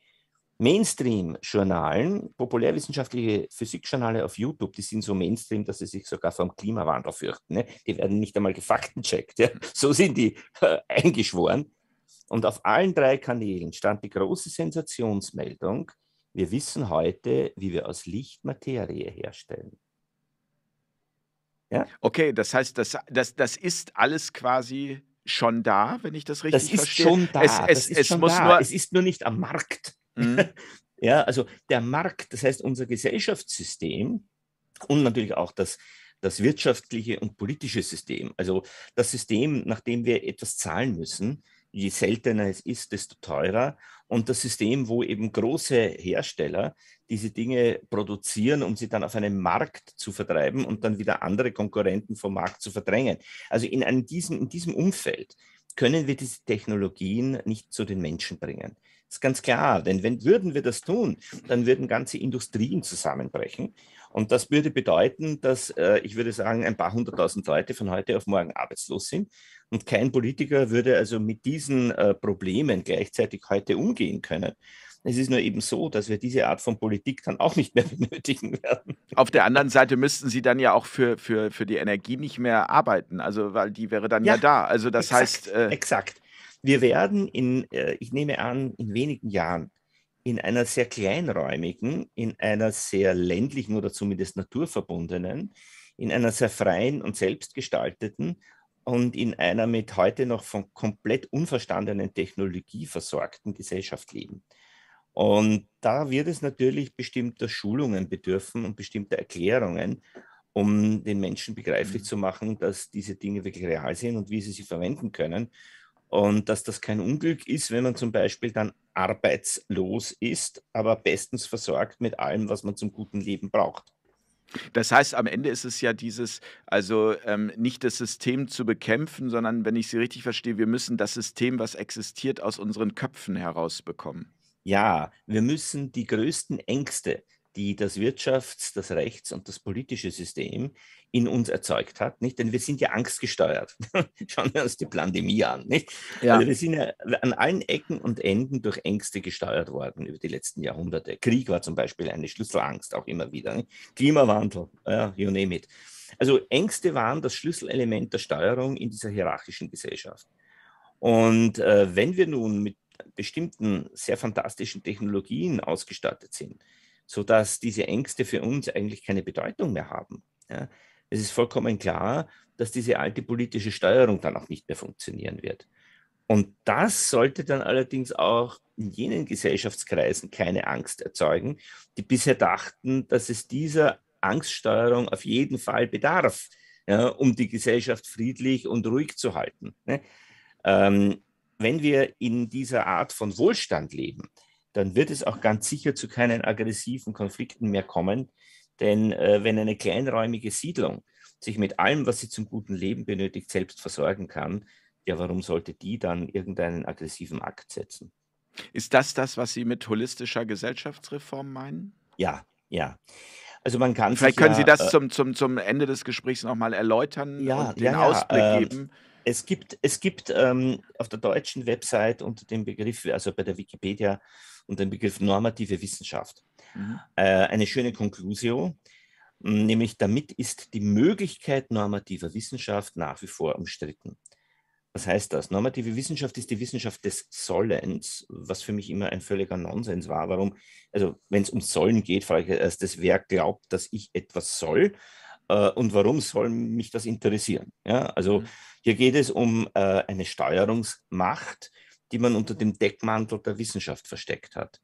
S3: Mainstream-Journalen, populärwissenschaftliche Physikjournale auf YouTube, die sind so Mainstream, dass sie sich sogar vom Klimawandel fürchten. Ne? Die werden nicht einmal gefaktencheckt. Ja? So sind die äh, eingeschworen. Und auf allen drei Kanälen stand die große Sensationsmeldung, wir wissen heute, wie wir aus Licht Materie
S1: herstellen. Ja? Okay, das heißt, das, das, das ist alles quasi schon da, wenn ich das richtig das verstehe. Das ist schon da. Es, es, es, ist schon da. Nur, es ist nur nicht am Markt.
S3: Mhm. ja, also der Markt, das heißt unser Gesellschaftssystem und natürlich auch das, das wirtschaftliche und politische System, also das System, nach dem wir etwas zahlen müssen, je seltener es ist, desto teurer. Und das System, wo eben große Hersteller diese Dinge produzieren, um sie dann auf einem Markt zu vertreiben und dann wieder andere Konkurrenten vom Markt zu verdrängen. Also in, einem, diesem, in diesem Umfeld können wir diese Technologien nicht zu den Menschen bringen. Das ist ganz klar, denn wenn würden wir das tun, dann würden ganze Industrien zusammenbrechen. Und das würde bedeuten, dass äh, ich würde sagen, ein paar hunderttausend Leute von heute auf morgen arbeitslos sind. Und kein Politiker würde also mit diesen äh, Problemen gleichzeitig heute
S1: umgehen können. Es ist nur eben so, dass wir diese Art von Politik dann auch nicht mehr benötigen werden. Auf der anderen Seite müssten sie dann ja auch für, für, für die Energie nicht mehr arbeiten, also weil die wäre dann ja, ja da. Also das exakt, heißt. Äh, exakt. Wir werden in, äh, ich nehme an, in
S3: wenigen Jahren in einer sehr kleinräumigen, in einer sehr ländlichen oder zumindest naturverbundenen, in einer sehr freien und selbstgestalteten und in einer mit heute noch von komplett unverstandenen Technologie versorgten Gesellschaft leben. Und da wird es natürlich bestimmter Schulungen bedürfen und bestimmter Erklärungen, um den Menschen begreiflich mhm. zu machen, dass diese Dinge wirklich real sind und wie sie sie verwenden können und dass das kein Unglück ist, wenn man zum Beispiel dann
S1: arbeitslos ist, aber bestens versorgt mit allem, was man zum guten Leben braucht. Das heißt, am Ende ist es ja dieses, also ähm, nicht das System zu bekämpfen, sondern, wenn ich Sie richtig verstehe, wir müssen das System, was existiert, aus unseren Köpfen herausbekommen. Ja,
S3: wir müssen die größten Ängste, die das Wirtschafts-, das Rechts- und das politische System in uns erzeugt hat. Nicht? Denn wir sind ja angstgesteuert. Schauen wir uns die Pandemie an. Nicht? Ja. Also wir sind ja an allen Ecken und Enden durch Ängste gesteuert worden über die letzten Jahrhunderte. Krieg war zum Beispiel eine Schlüsselangst auch immer wieder. Nicht? Klimawandel, ja, you name it. Also Ängste waren das Schlüsselelement der Steuerung in dieser hierarchischen Gesellschaft. Und äh, wenn wir nun mit bestimmten sehr fantastischen Technologien ausgestattet sind, sodass diese Ängste für uns eigentlich keine Bedeutung mehr haben. Ja. Es ist vollkommen klar, dass diese alte politische Steuerung dann auch nicht mehr funktionieren wird. Und das sollte dann allerdings auch in jenen Gesellschaftskreisen keine Angst erzeugen, die bisher dachten, dass es dieser Angststeuerung auf jeden Fall bedarf, ja, um die Gesellschaft friedlich und ruhig zu halten. Ne? Ähm, wenn wir in dieser Art von Wohlstand leben, dann wird es auch ganz sicher zu keinen aggressiven Konflikten mehr kommen. Denn äh, wenn eine kleinräumige Siedlung sich mit allem, was sie zum guten Leben benötigt, selbst versorgen kann, ja, warum sollte die dann irgendeinen aggressiven Akt setzen?
S1: Ist das das, was Sie mit holistischer Gesellschaftsreform meinen?
S3: Ja, ja. Also man
S1: kann Vielleicht können ja, Sie das äh, zum, zum, zum Ende des Gesprächs nochmal erläutern ja, und den ja, Ausblick äh, geben
S3: es gibt, es gibt ähm, auf der deutschen Website unter dem Begriff, also bei der Wikipedia, unter dem Begriff normative Wissenschaft mhm. äh, eine schöne Konklusio, nämlich damit ist die Möglichkeit normativer Wissenschaft nach wie vor umstritten. Was heißt das? Normative Wissenschaft ist die Wissenschaft des Sollens, was für mich immer ein völliger Nonsens war. Warum? Also, wenn es um Sollen geht, frage ich erst, wer glaubt, dass ich etwas soll. Äh, und warum soll mich das interessieren? Ja, also mhm. hier geht es um äh, eine Steuerungsmacht, die man unter dem Deckmantel der Wissenschaft versteckt hat.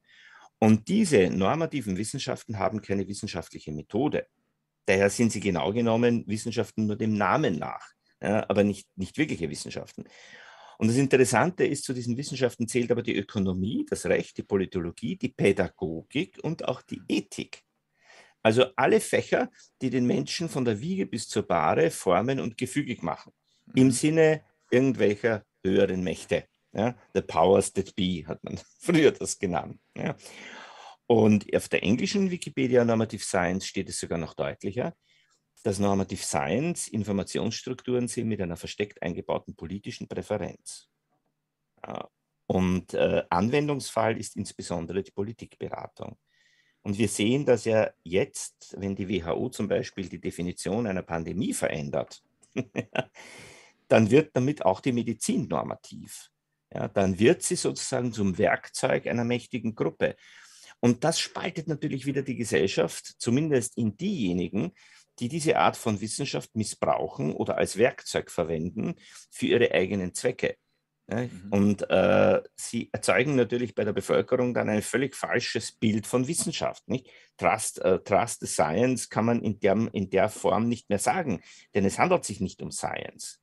S3: Und diese normativen Wissenschaften haben keine wissenschaftliche Methode. Daher sind sie genau genommen Wissenschaften nur dem Namen nach, ja, aber nicht, nicht wirkliche Wissenschaften. Und das Interessante ist, zu diesen Wissenschaften zählt aber die Ökonomie, das Recht, die Politologie, die Pädagogik und auch die Ethik. Also alle Fächer, die den Menschen von der Wiege bis zur Bahre formen und gefügig machen. Mhm. Im Sinne irgendwelcher höheren Mächte. Ja, the powers that be hat man früher das genannt. Ja. Und auf der englischen Wikipedia Normative Science steht es sogar noch deutlicher, dass Normative Science Informationsstrukturen sind mit einer versteckt eingebauten politischen Präferenz. Und äh, Anwendungsfall ist insbesondere die Politikberatung. Und wir sehen dass ja jetzt, wenn die WHO zum Beispiel die Definition einer Pandemie verändert, dann wird damit auch die Medizin normativ. Ja, dann wird sie sozusagen zum Werkzeug einer mächtigen Gruppe. Und das spaltet natürlich wieder die Gesellschaft, zumindest in diejenigen, die diese Art von Wissenschaft missbrauchen oder als Werkzeug verwenden für ihre eigenen Zwecke. Mhm. Und äh, sie erzeugen natürlich bei der Bevölkerung dann ein völlig falsches Bild von Wissenschaft. Nicht? Trust, äh, Trust the Science kann man in der, in der Form nicht mehr sagen, denn es handelt sich nicht um Science.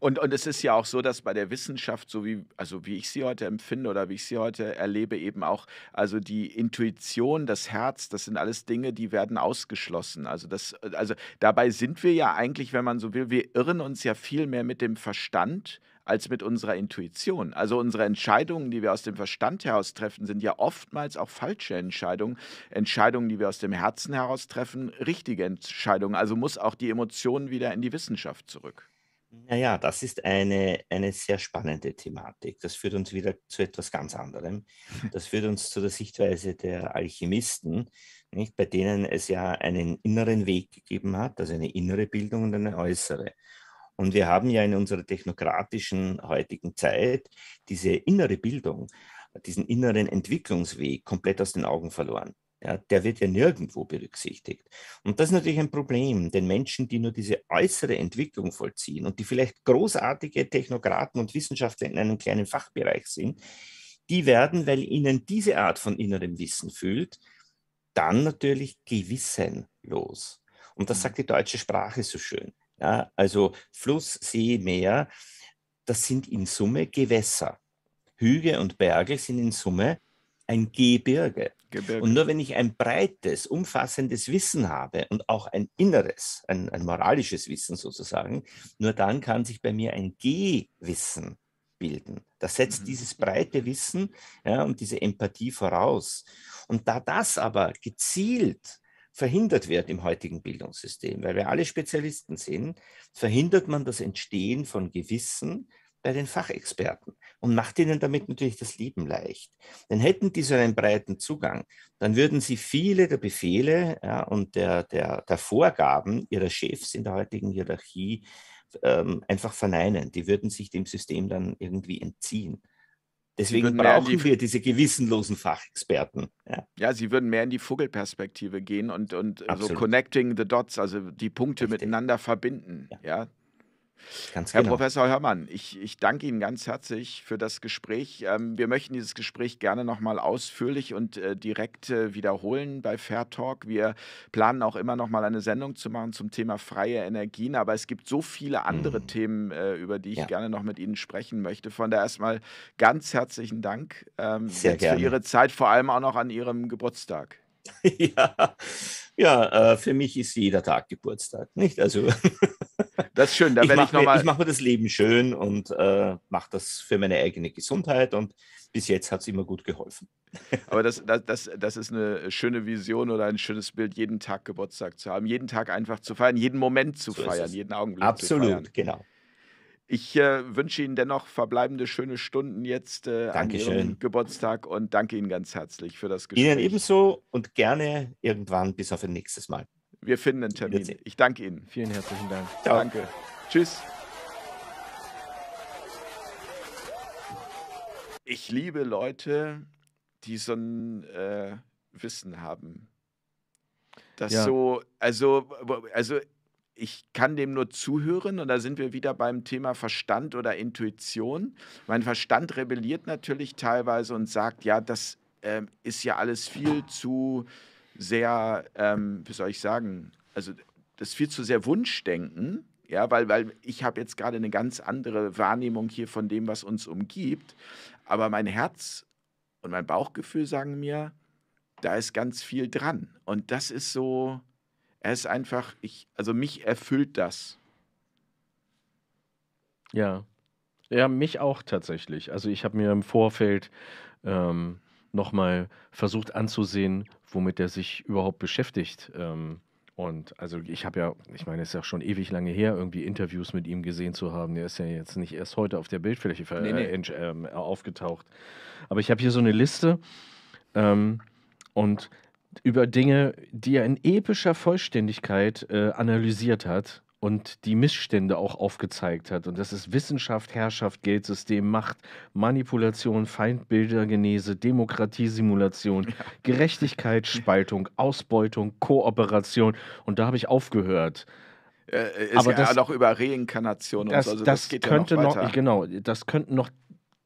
S1: Und, und es ist ja auch so, dass bei der Wissenschaft, so wie, also wie ich sie heute empfinde oder wie ich sie heute erlebe, eben auch, also die Intuition, das Herz, das sind alles Dinge, die werden ausgeschlossen. Also, das, also dabei sind wir ja eigentlich, wenn man so will, wir irren uns ja viel mehr mit dem Verstand als mit unserer Intuition. Also unsere Entscheidungen, die wir aus dem Verstand heraus treffen, sind ja oftmals auch falsche Entscheidungen. Entscheidungen, die wir aus dem Herzen heraus treffen, richtige Entscheidungen. Also muss auch die Emotion wieder in die Wissenschaft zurück. Naja,
S3: das ist eine, eine sehr spannende Thematik. Das führt uns wieder zu etwas ganz anderem. Das führt uns zu der Sichtweise der Alchemisten, nicht? bei denen es ja einen inneren Weg gegeben hat, also eine innere Bildung und eine äußere. Und wir haben ja in unserer technokratischen heutigen Zeit diese innere Bildung, diesen inneren Entwicklungsweg komplett aus den Augen verloren. Ja, der wird ja nirgendwo berücksichtigt. Und das ist natürlich ein Problem, denn Menschen, die nur diese äußere Entwicklung vollziehen und die vielleicht großartige Technokraten und Wissenschaftler in einem kleinen Fachbereich sind, die werden, weil ihnen diese Art von innerem Wissen fühlt, dann natürlich gewissenlos. Und das mhm. sagt die deutsche Sprache so schön. Ja, also Fluss, See, Meer, das sind in Summe Gewässer. Hügel und Berge sind in Summe ein Gebirge. Gebirge. Und nur wenn ich ein breites, umfassendes Wissen habe und auch ein inneres, ein, ein moralisches Wissen sozusagen, nur dann kann sich bei mir ein g bilden. Das setzt mhm. dieses breite Wissen ja, und diese Empathie voraus. Und da das aber gezielt verhindert wird im heutigen Bildungssystem, weil wir alle Spezialisten sind, verhindert man das Entstehen von Gewissen bei den Fachexperten und macht ihnen damit natürlich das Leben leicht. Denn hätten die so einen breiten Zugang, dann würden sie viele der Befehle ja, und der, der, der Vorgaben ihrer Chefs in der heutigen Hierarchie ähm, einfach verneinen. Die würden sich dem System dann irgendwie entziehen. Deswegen brauchen die, wir diese gewissenlosen Fachexperten.
S1: Ja. ja. sie würden mehr in die Vogelperspektive gehen und, und äh, so connecting the dots, also die Punkte Richtig. miteinander verbinden. Ja. ja. Ganz Herr genau. Professor Hörmann, ich, ich danke Ihnen ganz herzlich für das Gespräch. Ähm, wir möchten dieses Gespräch gerne nochmal ausführlich und äh, direkt äh, wiederholen bei Fair Talk. Wir planen auch immer nochmal eine Sendung zu machen zum Thema freie Energien, aber es gibt so viele andere mhm. Themen, äh, über die ich ja. gerne noch mit Ihnen sprechen möchte. Von daher erstmal ganz herzlichen Dank ähm, für Ihre Zeit, vor allem auch noch an Ihrem Geburtstag. ja,
S3: ja für mich ist jeder Tag Geburtstag, nicht? Also. Das ist schön. Da ich mache mir, mach mir, das Leben schön und äh, mache das für meine eigene Gesundheit und bis jetzt hat es immer gut geholfen.
S1: Aber das, das, das, das ist eine schöne Vision oder ein schönes Bild, jeden Tag Geburtstag zu haben, jeden Tag einfach zu feiern, jeden Moment zu so feiern, jeden Augenblick Absolut, zu feiern. Absolut, genau. Ich äh, wünsche Ihnen dennoch verbleibende schöne Stunden jetzt äh, an Ihrem Geburtstag und danke Ihnen ganz herzlich für das Gespräch. Ihnen
S3: ebenso und gerne irgendwann bis auf ein nächstes Mal.
S1: Wir finden einen Termin. Ich danke Ihnen. Vielen herzlichen Dank. Ciao. Danke. Tschüss. Ich liebe Leute, die so ein äh, Wissen haben. Das ja. so, also, also ich kann dem nur zuhören und da sind wir wieder beim Thema Verstand oder Intuition. Mein Verstand rebelliert natürlich teilweise und sagt, ja, das äh, ist ja alles viel zu sehr, ähm, wie soll ich sagen, also das viel zu sehr Wunschdenken, ja, weil, weil ich habe jetzt gerade eine ganz andere Wahrnehmung hier von dem, was uns umgibt. Aber mein Herz und mein Bauchgefühl sagen mir, da ist ganz viel dran. Und das ist so, er ist einfach, ich, also mich erfüllt das.
S2: Ja. Ja, mich auch tatsächlich. Also ich habe mir im Vorfeld ähm, nochmal versucht anzusehen, womit er sich überhaupt beschäftigt. Ähm, und also ich habe ja, ich meine, es ist ja schon ewig lange her, irgendwie Interviews mit ihm gesehen zu haben. Der ist ja jetzt nicht erst heute auf der Bildfläche nee, nee. Äh, ähm, aufgetaucht. Aber ich habe hier so eine Liste ähm, und über Dinge, die er in epischer Vollständigkeit äh, analysiert hat und die Missstände auch aufgezeigt hat. Und das ist Wissenschaft, Herrschaft, Geldsystem, Macht, Manipulation, Feindbildergenese, Demokratiesimulation, ja. Gerechtigkeit, Spaltung, Ausbeutung, Kooperation. Und da habe ich aufgehört.
S1: Äh, äh Aber ja das, noch über Reinkarnation das, und so. Also das, das geht könnte ja noch, noch,
S2: genau, das könnten noch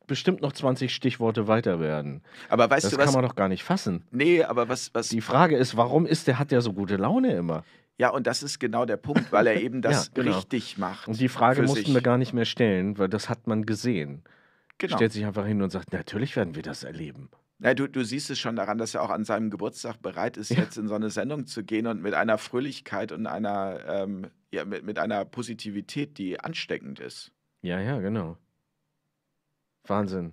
S2: bestimmt noch 20 Stichworte weiter werden.
S1: Aber weißt das du was? Das kann man doch
S2: gar nicht fassen.
S1: Nee, aber was, was. Die Frage ist, warum ist der, hat der so gute Laune immer? Ja, und das ist genau der Punkt, weil er eben das ja, genau. richtig macht. Und die Frage mussten sich. wir
S2: gar nicht mehr stellen, weil das hat man gesehen.
S1: Genau. Stellt sich einfach
S2: hin und sagt, natürlich werden wir
S1: das erleben. Ja, du, du siehst es schon daran, dass er auch an seinem Geburtstag bereit ist, ja. jetzt in so eine Sendung zu gehen und mit einer Fröhlichkeit und einer, ähm, ja, mit, mit einer Positivität, die ansteckend ist. Ja, ja, genau. Wahnsinn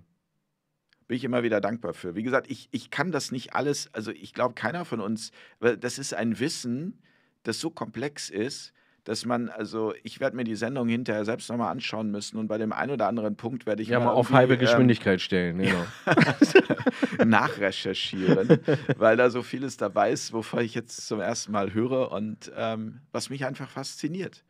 S1: bin ich immer wieder dankbar für. Wie gesagt, ich, ich kann das nicht alles, also ich glaube, keiner von uns, weil das ist ein Wissen, das so komplex ist, dass man, also ich werde mir die Sendung hinterher selbst nochmal anschauen müssen und bei dem einen oder anderen Punkt werde ich. Ja, mal auf halbe ähm, Geschwindigkeit
S2: ähm, stellen, genau.
S1: nachrecherchieren, weil da so vieles dabei ist, wovon ich jetzt zum ersten Mal höre und ähm, was mich einfach fasziniert.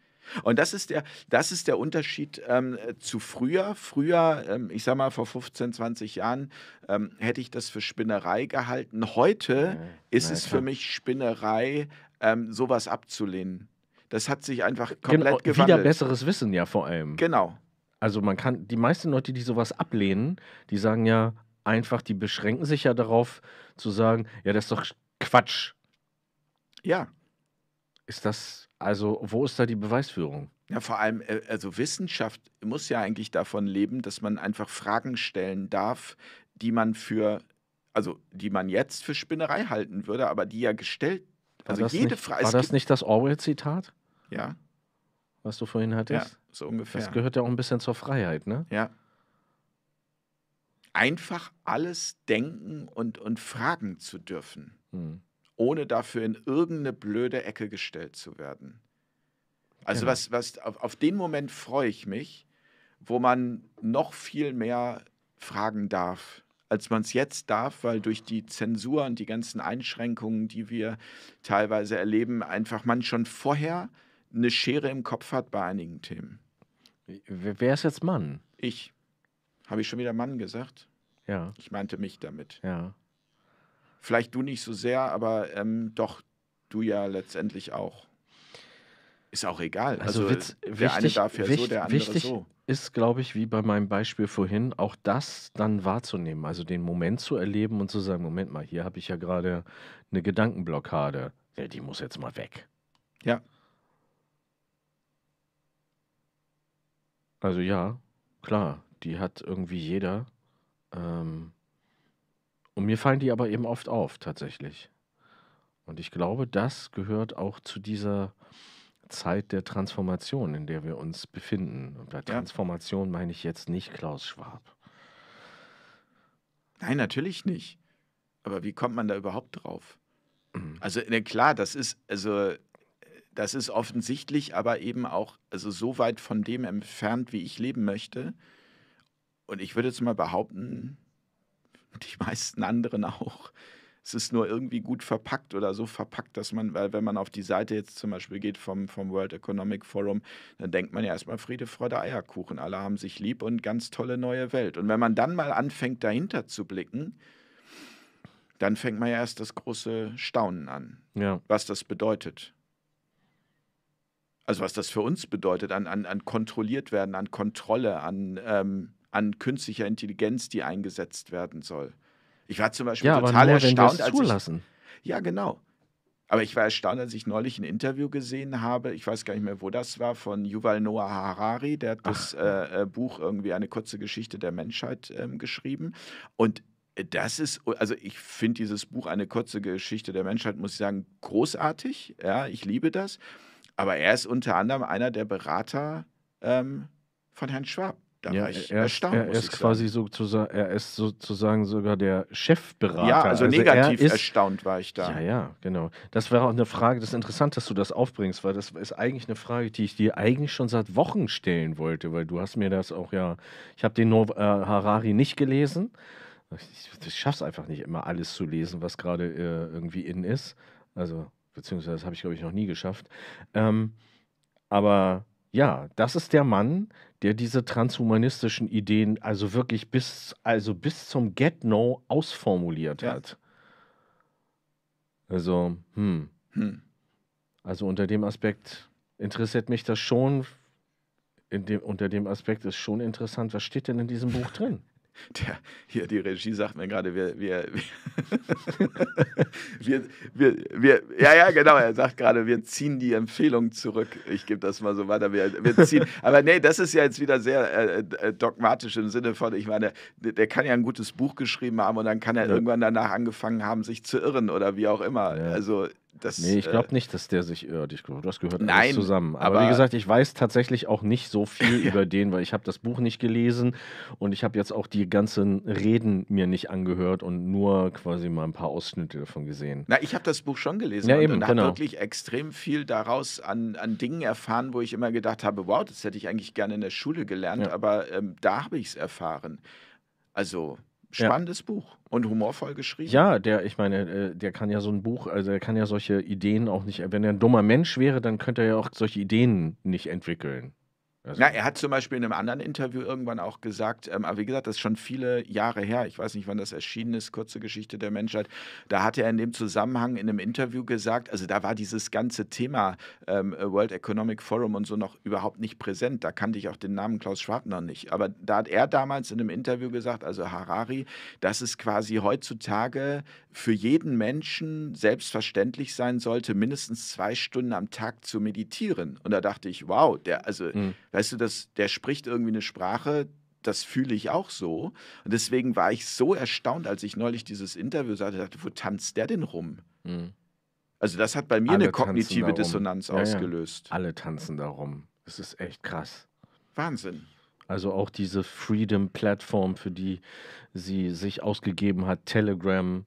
S1: Und das ist der, das ist der Unterschied ähm, zu früher. Früher, ähm, ich sag mal, vor 15, 20 Jahren ähm, hätte ich das für Spinnerei gehalten. Heute ja, ist es klar. für mich Spinnerei ähm, sowas abzulehnen. Das hat sich einfach komplett genau, gewandelt. Wieder besseres
S2: Wissen ja vor allem. Genau. Also man kann, die meisten Leute, die sowas ablehnen, die sagen ja einfach, die beschränken sich ja darauf zu sagen, ja, das ist doch Quatsch. Ja. Ist das, also wo ist da die Beweisführung?
S1: Ja, vor allem, äh, also Wissenschaft muss ja eigentlich davon leben, dass man einfach Fragen stellen darf, die man für, also die man jetzt für Spinnerei halten würde, aber die ja gestellt also jede Frage. War das
S2: nicht das Orwell-Zitat? Ja. Was du vorhin hattest? Ja, so ungefähr. Das gehört ja auch ein bisschen zur Freiheit, ne?
S1: Ja. Einfach alles denken und, und fragen zu dürfen, hm. ohne dafür in irgendeine blöde Ecke gestellt zu werden. Also genau. was, was auf, auf den Moment freue ich mich, wo man noch viel mehr fragen darf als man es jetzt darf, weil durch die Zensur und die ganzen Einschränkungen, die wir teilweise erleben, einfach man schon vorher eine Schere im Kopf hat bei einigen Themen. Wer ist jetzt Mann? Ich. Habe ich schon wieder Mann gesagt? Ja. Ich meinte mich damit. Ja. Vielleicht du nicht so sehr, aber ähm, doch du ja letztendlich auch. Ist auch egal. Also, also Witz, der wichtig, eine darf ja wichtig, so, der andere wichtig so.
S2: Ist, glaube ich, wie bei meinem Beispiel vorhin, auch das dann wahrzunehmen, also den Moment zu erleben und zu sagen, Moment mal, hier habe ich ja gerade eine Gedankenblockade. Ja, die muss jetzt mal weg. Ja. Also ja, klar, die hat irgendwie jeder. Ähm, und mir fallen die aber eben oft auf, tatsächlich. Und ich glaube, das gehört auch zu dieser Zeit der Transformation, in der wir uns befinden. Und bei
S1: Transformation meine ich jetzt nicht Klaus Schwab. Nein, natürlich nicht. Aber wie kommt man da überhaupt drauf? Mhm. Also, ne, klar, das ist, also, das ist offensichtlich, aber eben auch also so weit von dem entfernt, wie ich leben möchte. Und ich würde jetzt mal behaupten, die meisten anderen auch es ist nur irgendwie gut verpackt oder so verpackt, dass man, weil wenn man auf die Seite jetzt zum Beispiel geht vom, vom World Economic Forum, dann denkt man ja erstmal Friede, Freude, Eierkuchen, alle haben sich lieb und ganz tolle neue Welt. Und wenn man dann mal anfängt, dahinter zu blicken, dann fängt man ja erst das große Staunen an, ja. was das bedeutet. Also was das für uns bedeutet, an, an, an kontrolliert werden, an Kontrolle, an, ähm, an künstlicher Intelligenz, die eingesetzt werden soll. Ich war zum Beispiel ja, total nur, erstaunt, als zulassen. ich. Ja, genau. Aber ich war erstaunt, als ich neulich ein Interview gesehen habe, ich weiß gar nicht mehr, wo das war, von Yuval Noah Harari, der hat Ach. das äh, äh Buch irgendwie eine kurze Geschichte der Menschheit ähm, geschrieben. Und äh, das ist, also ich finde dieses Buch eine kurze Geschichte der Menschheit, muss ich sagen, großartig. Ja, ich liebe das. Aber er ist unter anderem einer der Berater ähm, von Herrn Schwab. Da ja, war ich er, erstaunt. Er, er ist quasi
S2: sozusagen, er ist sozusagen sogar der Chefberater. Ja, also, also negativ er ist, erstaunt war ich da. Ja, ja, genau. Das wäre auch eine Frage, das ist interessant, dass du das aufbringst, weil das ist eigentlich eine Frage, die ich dir eigentlich schon seit Wochen stellen wollte, weil du hast mir das auch ja, ich habe den no äh, Harari nicht gelesen. Ich, ich es einfach nicht immer alles zu lesen, was gerade äh, irgendwie in ist. Also, beziehungsweise das habe ich, glaube ich, noch nie geschafft. Ähm, aber ja, das ist der Mann, der diese transhumanistischen Ideen also wirklich bis, also bis zum Get-No ausformuliert ja. hat. Also, hm. hm. Also unter dem Aspekt interessiert mich das schon. Dem, unter dem Aspekt ist schon interessant, was steht denn in diesem Buch drin?
S1: Der, hier, die Regie sagt mir gerade, wir wir, wir, wir, wir, ja, ja, genau, er sagt gerade, wir ziehen die Empfehlung zurück. Ich gebe das mal so weiter, wir, wir ziehen. Aber nee, das ist ja jetzt wieder sehr äh, äh, dogmatisch im Sinne von, ich meine, der, der, kann ja ein gutes Buch geschrieben haben und dann kann er ja. irgendwann danach angefangen haben, sich zu irren oder wie auch immer. Ja. Also das, nee, ich glaube äh,
S2: nicht, dass der sich irrt. Ich das gehört nein, alles zusammen. Aber, aber, wie gesagt, ich weiß tatsächlich auch nicht so viel über den, weil ich habe das Buch nicht gelesen und ich habe jetzt auch die ganzen Reden mir nicht angehört und nur quasi mal ein paar Ausschnitte davon gesehen.
S1: Na, ich habe das Buch schon gelesen ja, und, eben, und habe genau. wirklich extrem viel daraus an, an Dingen erfahren, wo ich immer gedacht habe, wow, das hätte ich eigentlich gerne in der Schule gelernt, ja. aber ähm, da habe ich es erfahren. Also spannendes ja. Buch und humorvoll geschrieben. Ja,
S2: der, ich meine, äh, der kann ja so ein Buch, also er kann ja solche Ideen auch nicht, wenn er ein dummer Mensch wäre, dann könnte er ja auch solche Ideen nicht entwickeln.
S1: Also Na, er hat zum Beispiel in einem anderen Interview irgendwann auch gesagt, ähm, aber wie gesagt, das ist schon viele Jahre her, ich weiß nicht, wann das erschienen ist, kurze Geschichte der Menschheit, da hat er in dem Zusammenhang in einem Interview gesagt, also da war dieses ganze Thema ähm, World Economic Forum und so noch überhaupt nicht präsent, da kannte ich auch den Namen Klaus Schwab noch nicht, aber da hat er damals in einem Interview gesagt, also Harari, dass es quasi heutzutage für jeden Menschen selbstverständlich sein sollte, mindestens zwei Stunden am Tag zu meditieren. Und da dachte ich, wow, der, also mhm weißt du, das, der spricht irgendwie eine Sprache, das fühle ich auch so. Und deswegen war ich so erstaunt, als ich neulich dieses Interview sah, dachte, wo tanzt der denn rum? Mhm. Also das hat bei mir Alle eine kognitive Dissonanz ja, ausgelöst.
S2: Ja. Alle tanzen darum. Das ist echt krass. Wahnsinn. Also auch diese Freedom-Plattform, für die sie sich ausgegeben hat, Telegram,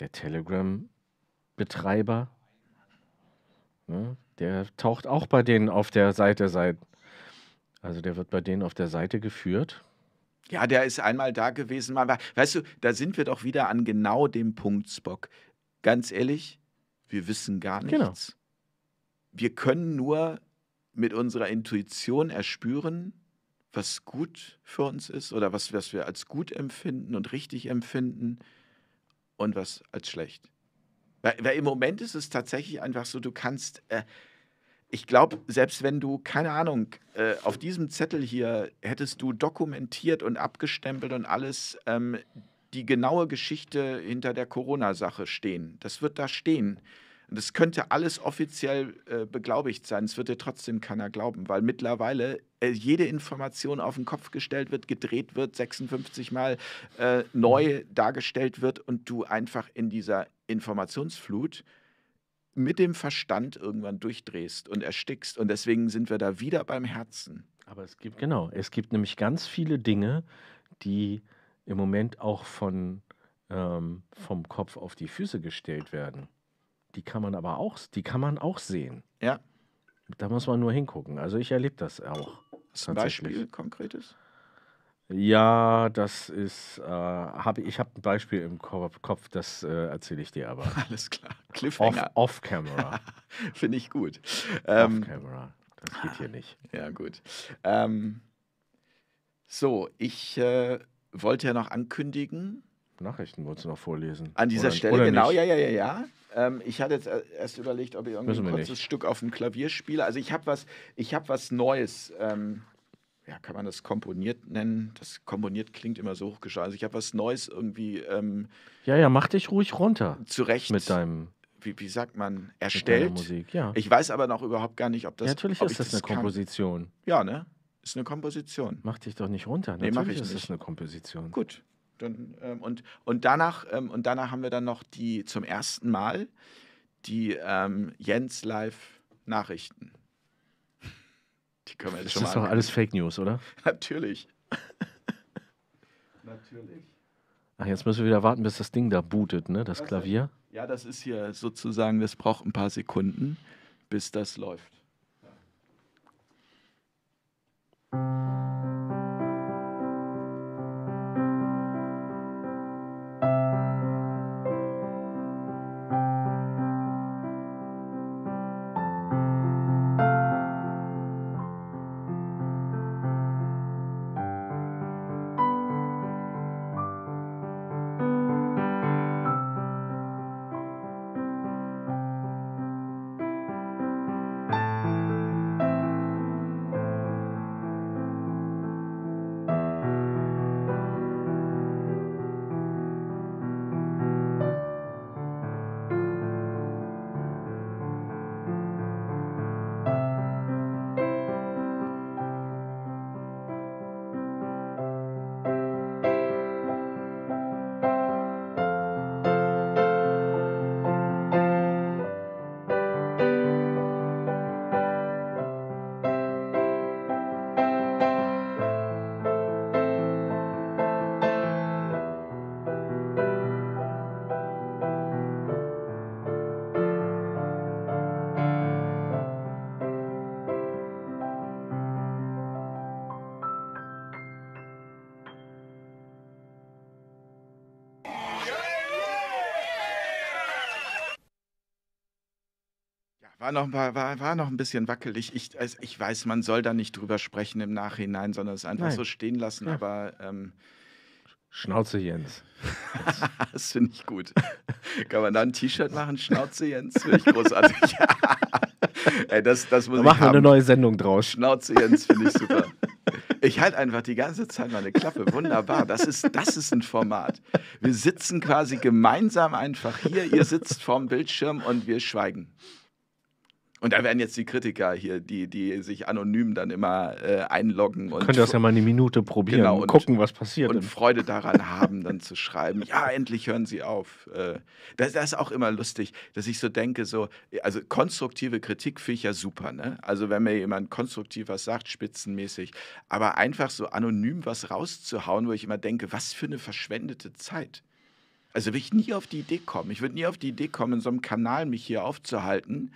S2: der Telegram-Betreiber, ne, der taucht auch bei denen auf der Seite seit also der wird bei denen auf der Seite geführt.
S1: Ja, der ist einmal da gewesen, Weißt du, da sind wir doch wieder an genau dem Punkt, Spock. Ganz ehrlich, wir wissen gar genau. nichts. Genau. Wir können nur mit unserer Intuition erspüren, was gut für uns ist oder was, was wir als gut empfinden und richtig empfinden und was als schlecht. Weil, weil im Moment ist es tatsächlich einfach so, du kannst, äh, ich glaube, selbst wenn du, keine Ahnung, äh, auf diesem Zettel hier hättest du dokumentiert und abgestempelt und alles ähm, die genaue Geschichte hinter der Corona-Sache stehen. Das wird da stehen. Und das könnte alles offiziell äh, beglaubigt sein. Es wird dir trotzdem keiner glauben, weil mittlerweile äh, jede Information auf den Kopf gestellt wird, gedreht wird, 56 Mal äh, neu mhm. dargestellt wird und du einfach in dieser Informationsflut mit dem Verstand irgendwann durchdrehst und erstickst. Und deswegen sind wir da wieder beim Herzen. Aber es gibt,
S2: genau, es gibt nämlich ganz viele Dinge, die im Moment auch von, ähm, vom Kopf auf die Füße gestellt werden. Die kann man aber auch, die kann man auch sehen. Ja. Da muss man nur hingucken. Also ich erlebe das auch. ein Beispiel
S1: konkretes?
S2: Ja, das ist, äh, hab, ich habe ein Beispiel im Kopf, das äh, erzähle ich dir aber. Alles klar, Cliffhanger. Off, off Camera.
S1: Finde ich gut. off ähm, Camera, das geht hier nicht. Ja, gut. Ähm, so, ich äh, wollte ja noch ankündigen. Nachrichten
S2: wolltest du noch vorlesen.
S1: An dieser oder, Stelle, oder genau, nicht. ja, ja, ja, ja. Ähm, ich hatte jetzt äh, erst überlegt, ob ich irgendwie ein kurzes nicht. Stück auf dem Klavier spiele. Also ich habe was, hab was Neues. Ähm, ja, kann man das komponiert nennen? Das komponiert klingt immer so hochgeschaltet. Also ich habe was Neues irgendwie. Ähm, ja, ja, mach dich ruhig runter. Zurecht. Mit deinem. Wie, wie sagt man? Erstellt. Musik, ja. Ich weiß aber noch überhaupt gar nicht, ob das. Ja, natürlich ob ist das, das eine kann.
S2: Komposition.
S1: Ja, ne? Ist eine Komposition.
S2: Mach dich doch nicht runter. Nee, natürlich mach ich ist nicht.
S1: das eine Komposition. Gut. Dann, ähm, und, und, danach, ähm, und danach haben wir dann noch die zum ersten Mal die ähm, Jens Live Nachrichten. Die können wir jetzt das schon mal. ist doch alles Fake News, oder? Natürlich. Natürlich.
S2: Ach, jetzt müssen wir wieder warten,
S1: bis das Ding da bootet, ne? Das Klavier. Ja, das ist hier sozusagen, das braucht ein paar Sekunden, bis das läuft. war noch, war, war noch ein bisschen wackelig. Ich, also ich weiß, man soll da nicht drüber sprechen im Nachhinein, sondern es einfach Nein. so stehen lassen. Ja. Aber ähm, Schnauze Jens. das finde ich gut. Kann man da ein T-Shirt machen? Schnauze Jens? Finde ich großartig. Ey, das, das muss da ich wir eine neue
S2: Sendung draus.
S1: Schnauze Jens finde ich super. Ich halte einfach die ganze Zeit meine Klappe. Wunderbar. Das ist, das ist ein Format. Wir sitzen quasi gemeinsam einfach hier. Ihr sitzt vorm Bildschirm und wir schweigen. Und da werden jetzt die Kritiker hier, die, die sich anonym dann immer äh, einloggen. Und Könnt ihr das ja
S2: mal eine Minute probieren genau, und, gucken, was
S1: passiert. Und denn. Freude daran haben, dann zu schreiben, ja, endlich hören sie auf. Äh, das, das, ist auch immer lustig, dass ich so denke, so, also konstruktive Kritik finde ich ja super. Ne? Also wenn mir jemand konstruktiv was sagt, spitzenmäßig, aber einfach so anonym was rauszuhauen, wo ich immer denke, was für eine verschwendete Zeit. Also würde ich nie auf die Idee kommen. Ich würde nie auf die Idee kommen, in so einem Kanal mich hier aufzuhalten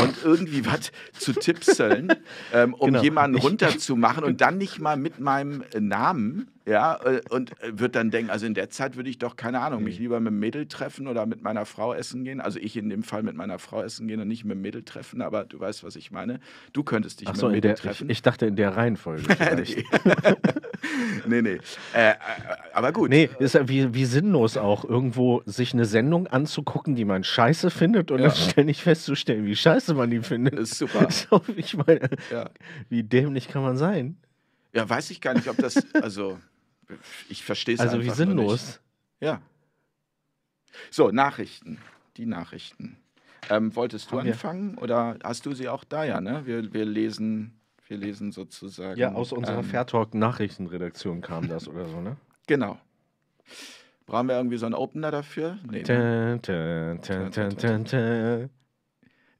S1: und irgendwie was zu tipseln, ähm, um genau. jemanden runterzumachen und dann nicht mal mit meinem äh, Namen. Ja, äh, und äh, würde dann denken, also in der Zeit würde ich doch, keine Ahnung, mich lieber mit einem Mädel treffen oder mit meiner Frau essen gehen. Also ich in dem Fall mit meiner Frau essen gehen und nicht mit einem Mädel treffen, aber du weißt, was ich meine. Du könntest dich Ach so, mit einem Mädel der, treffen. Ich, ich, dachte in der Reihenfolge. nee, nee. Äh, äh, aber gut. Nee, ist ja wie, wie sinnlos auch,
S2: irgendwo sich eine Sendung anzugucken, die man scheiße findet und ja. dann ständig festzustellen, wie scheiße man die findet. Das ist super. So, ich meine, ja. wie dämlich kann man sein?
S1: Ja, weiß ich gar nicht, ob das, also, ich verstehe es also einfach Also, wie sinnlos. Ja. So, Nachrichten. Die Nachrichten. Ähm, wolltest du Haben anfangen wir? oder hast du sie auch da? Ja, ne? Wir, wir lesen gelesen sozusagen. Ja, aus unserer ähm,
S2: Fairtalk Nachrichtenredaktion kam das oder so, ne?
S1: Genau. Brauchen wir irgendwie so einen Opener dafür? Nee.
S2: Tün, tün, tün,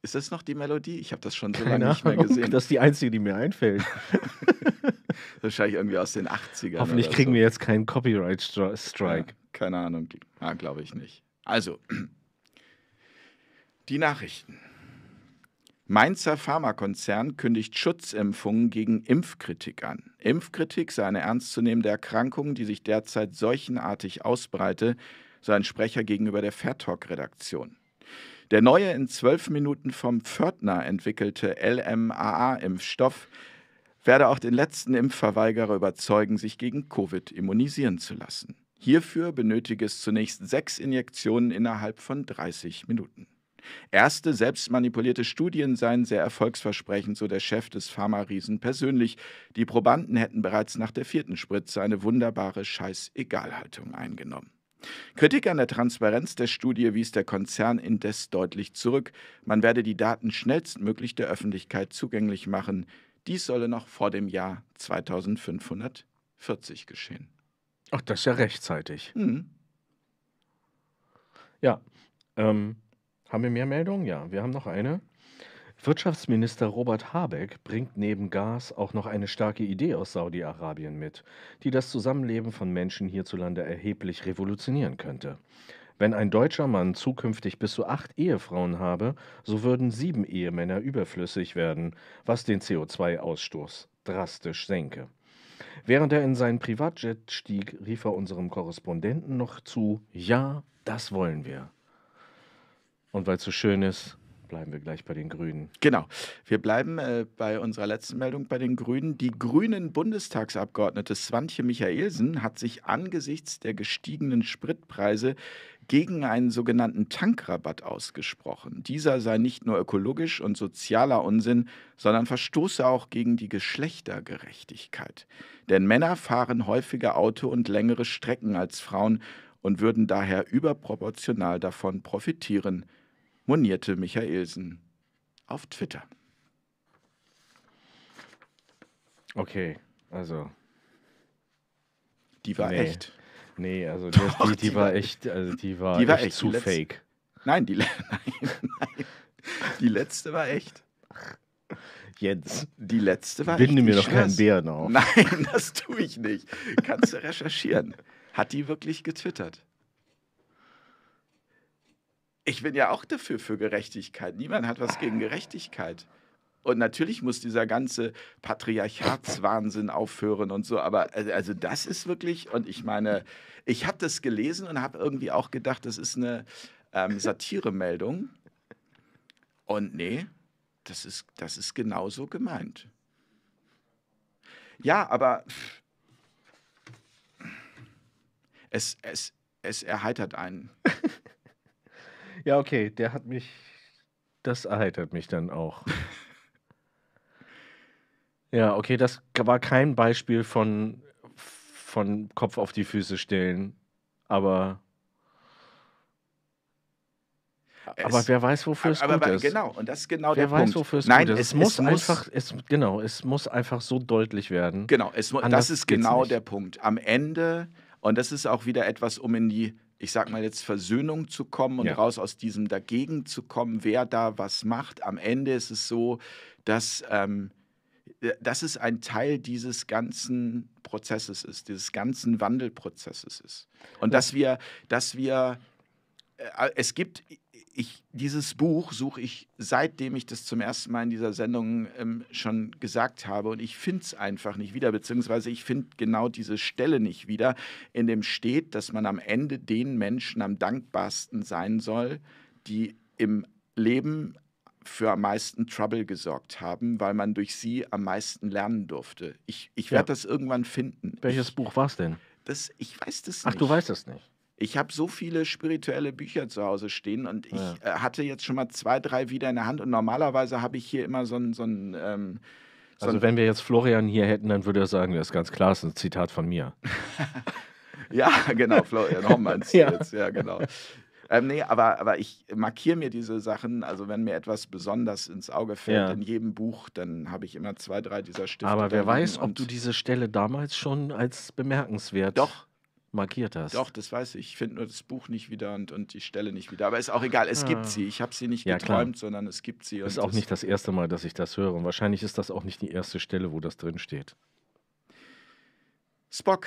S2: ist das noch die
S1: Melodie? Ich habe das schon so lange nicht mehr gesehen. Das ist die einzige, die mir einfällt. Wahrscheinlich irgendwie aus den 80ern. Hoffentlich kriegen
S2: so. wir jetzt keinen Copyright-Strike. Ja, keine Ahnung. Ah,
S1: glaube ich nicht. Also, die Nachrichten. Mainzer Pharmakonzern kündigt Schutzimpfungen gegen Impfkritik an. Impfkritik sei eine ernstzunehmende Erkrankung, die sich derzeit seuchenartig ausbreite, so ein Sprecher gegenüber der Fairtalk-Redaktion. Der neue in zwölf Minuten vom Pförtner entwickelte LMAA-Impfstoff werde auch den letzten Impfverweigerer überzeugen, sich gegen Covid immunisieren zu lassen. Hierfür benötige es zunächst sechs Injektionen innerhalb von 30 Minuten. Erste selbstmanipulierte Studien seien sehr erfolgsversprechend, so der Chef des Pharma-Riesen persönlich. Die Probanden hätten bereits nach der vierten Spritze eine wunderbare Scheiß-Egal-Haltung eingenommen. Kritik an der Transparenz der Studie wies der Konzern indes deutlich zurück. Man werde die Daten schnellstmöglich der Öffentlichkeit zugänglich machen. Dies solle noch vor dem Jahr 2540 geschehen. Ach, das ist ja rechtzeitig. Hm.
S2: Ja. Ähm, haben wir mehr Meldungen? Ja, wir haben noch eine. Wirtschaftsminister Robert Habeck bringt neben Gas auch noch eine starke Idee aus Saudi-Arabien mit, die das Zusammenleben von Menschen hierzulande erheblich revolutionieren könnte. Wenn ein deutscher Mann zukünftig bis zu acht Ehefrauen habe, so würden sieben Ehemänner überflüssig werden, was den CO2-Ausstoß drastisch senke. Während er in seinen Privatjet stieg, rief er unserem Korrespondenten noch zu: Ja,
S1: das wollen wir. Und weil es so schön ist, bleiben wir gleich bei den Grünen. Genau. Wir bleiben äh, bei unserer letzten Meldung bei den Grünen. Die grünen Bundestagsabgeordnete Swantje Michaelsen hat sich angesichts der gestiegenen Spritpreise gegen einen sogenannten Tankrabatt ausgesprochen. Dieser sei nicht nur ökologisch und sozialer Unsinn, sondern verstoße auch gegen die Geschlechtergerechtigkeit. Denn Männer fahren häufiger Auto und längere Strecken als Frauen und würden daher überproportional davon profitieren monierte Michaelsen auf Twitter. Okay, also.
S2: Die war nee. echt. Nee, also Doch, das, die, die, die, war echt, also die war, die war echt, echt zu fake.
S1: Nein, die, nein, nein, die letzte war echt. Jens. Die letzte war Binde echt. Binde mir doch keinen Bär auf. Nein, das tue ich nicht. Kannst du recherchieren. Hat die wirklich getwittert? ich bin ja auch dafür für Gerechtigkeit. Niemand hat was gegen ah. Gerechtigkeit. Und natürlich muss dieser ganze Patriarchatswahnsinn aufhören und so, aber äh, also das ist wirklich, und ich meine, ich habe das gelesen und habe irgendwie auch gedacht, das ist eine ähm, Satire-Meldung. Und nee, das ist, das ist genauso gemeint. Ja, aber es, es, es erheitert
S2: einen. Ja, okay, der hat mich. Das erheitert mich dann auch. ja, okay, das war kein Beispiel von, von Kopf auf die Füße stellen, aber. Es, aber wer weiß, wofür es aber, gut aber, ist. Genau, und das ist genau wer der weiß, Wofür es Nein, gut ist. Es, muss, es muss einfach, es, genau, es muss einfach so deutlich
S1: werden. Genau, es, das ist genau nicht. der Punkt. Am Ende, und das ist auch wieder etwas, um in die ich sag mal jetzt, Versöhnung zu kommen und ja. raus aus diesem Dagegen zu kommen, wer da was macht. Am Ende ist es so, dass ähm, äh, das ist ein Teil dieses ganzen Prozesses ist, dieses ganzen Wandelprozesses ist. Und dass wir, dass wir, äh, es gibt ich, dieses Buch suche ich, seitdem ich das zum ersten Mal in dieser Sendung ähm, schon gesagt habe. Und ich finde es einfach nicht wieder, beziehungsweise ich finde genau diese Stelle nicht wieder, in dem steht, dass man am Ende den Menschen am dankbarsten sein soll, die im Leben für am meisten Trouble gesorgt haben, weil man durch sie am meisten lernen durfte. Ich, ich werde ja. das irgendwann finden. Welches ich, Buch war es denn? Das, ich weiß das nicht. Ach, du weißt das nicht ich habe so viele spirituelle Bücher zu Hause stehen und ich ja. äh, hatte jetzt schon mal zwei, drei wieder in der Hand und normalerweise habe ich hier immer so ein, so ähm, so also wenn
S2: wir jetzt Florian hier hätten, dann würde er sagen, das ist ganz klar, das ist ein Zitat von mir.
S1: ja, genau, Florian Hoffmanns ja. jetzt, ja genau. Ähm, nee, aber, aber ich markiere mir diese Sachen. Also, wenn mir etwas besonders ins Auge fällt ja. in jedem Buch, dann habe ich immer zwei, drei dieser Stifte. Aber wer weiß, ob
S2: du diese Stelle damals schon als bemerkenswert. Doch, markiert hast. Doch,
S1: das weiß ich. Ich finde nur das Buch nicht wieder und, und die Stelle nicht wieder. Aber ist auch egal, es ah. gibt sie. Ich habe sie nicht ja, geträumt, klar. sondern es gibt sie. Ist auch nicht das
S2: erste Mal, dass ich das höre. Und wahrscheinlich ist das auch nicht die erste Stelle, wo das drin steht. Spock.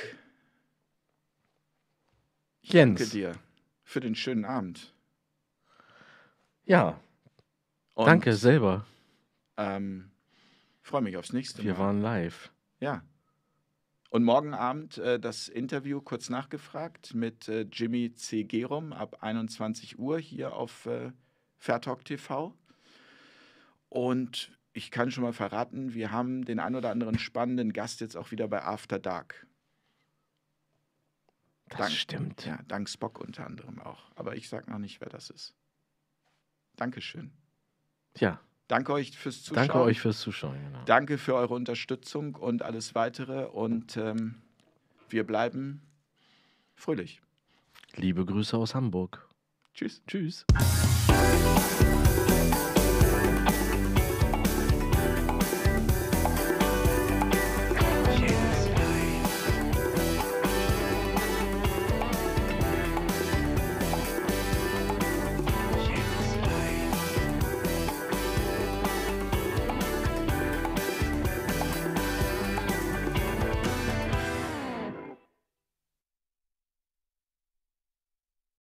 S2: Ich Jens. Danke
S1: dir für den schönen Abend. Ja. Und, danke selber. Ähm, Freue mich aufs nächste Mal. Wir waren live. Ja. Und morgen Abend äh, das Interview kurz nachgefragt mit äh, Jimmy C. Gerum ab 21 Uhr hier auf äh, Fairtalk TV. Und ich kann schon mal verraten, wir haben den ein oder anderen spannenden Gast jetzt auch wieder bei After Dark. Das dank, stimmt. Ja, dank Spock unter anderem auch. Aber ich sage noch nicht, wer das ist. Dankeschön. Ja, Danke euch fürs Zuschauen. Danke euch fürs Zuschauen. Genau. Danke für eure Unterstützung und alles weitere. Und ähm, wir bleiben fröhlich.
S2: Liebe Grüße aus Hamburg. Tschüss. Tschüss.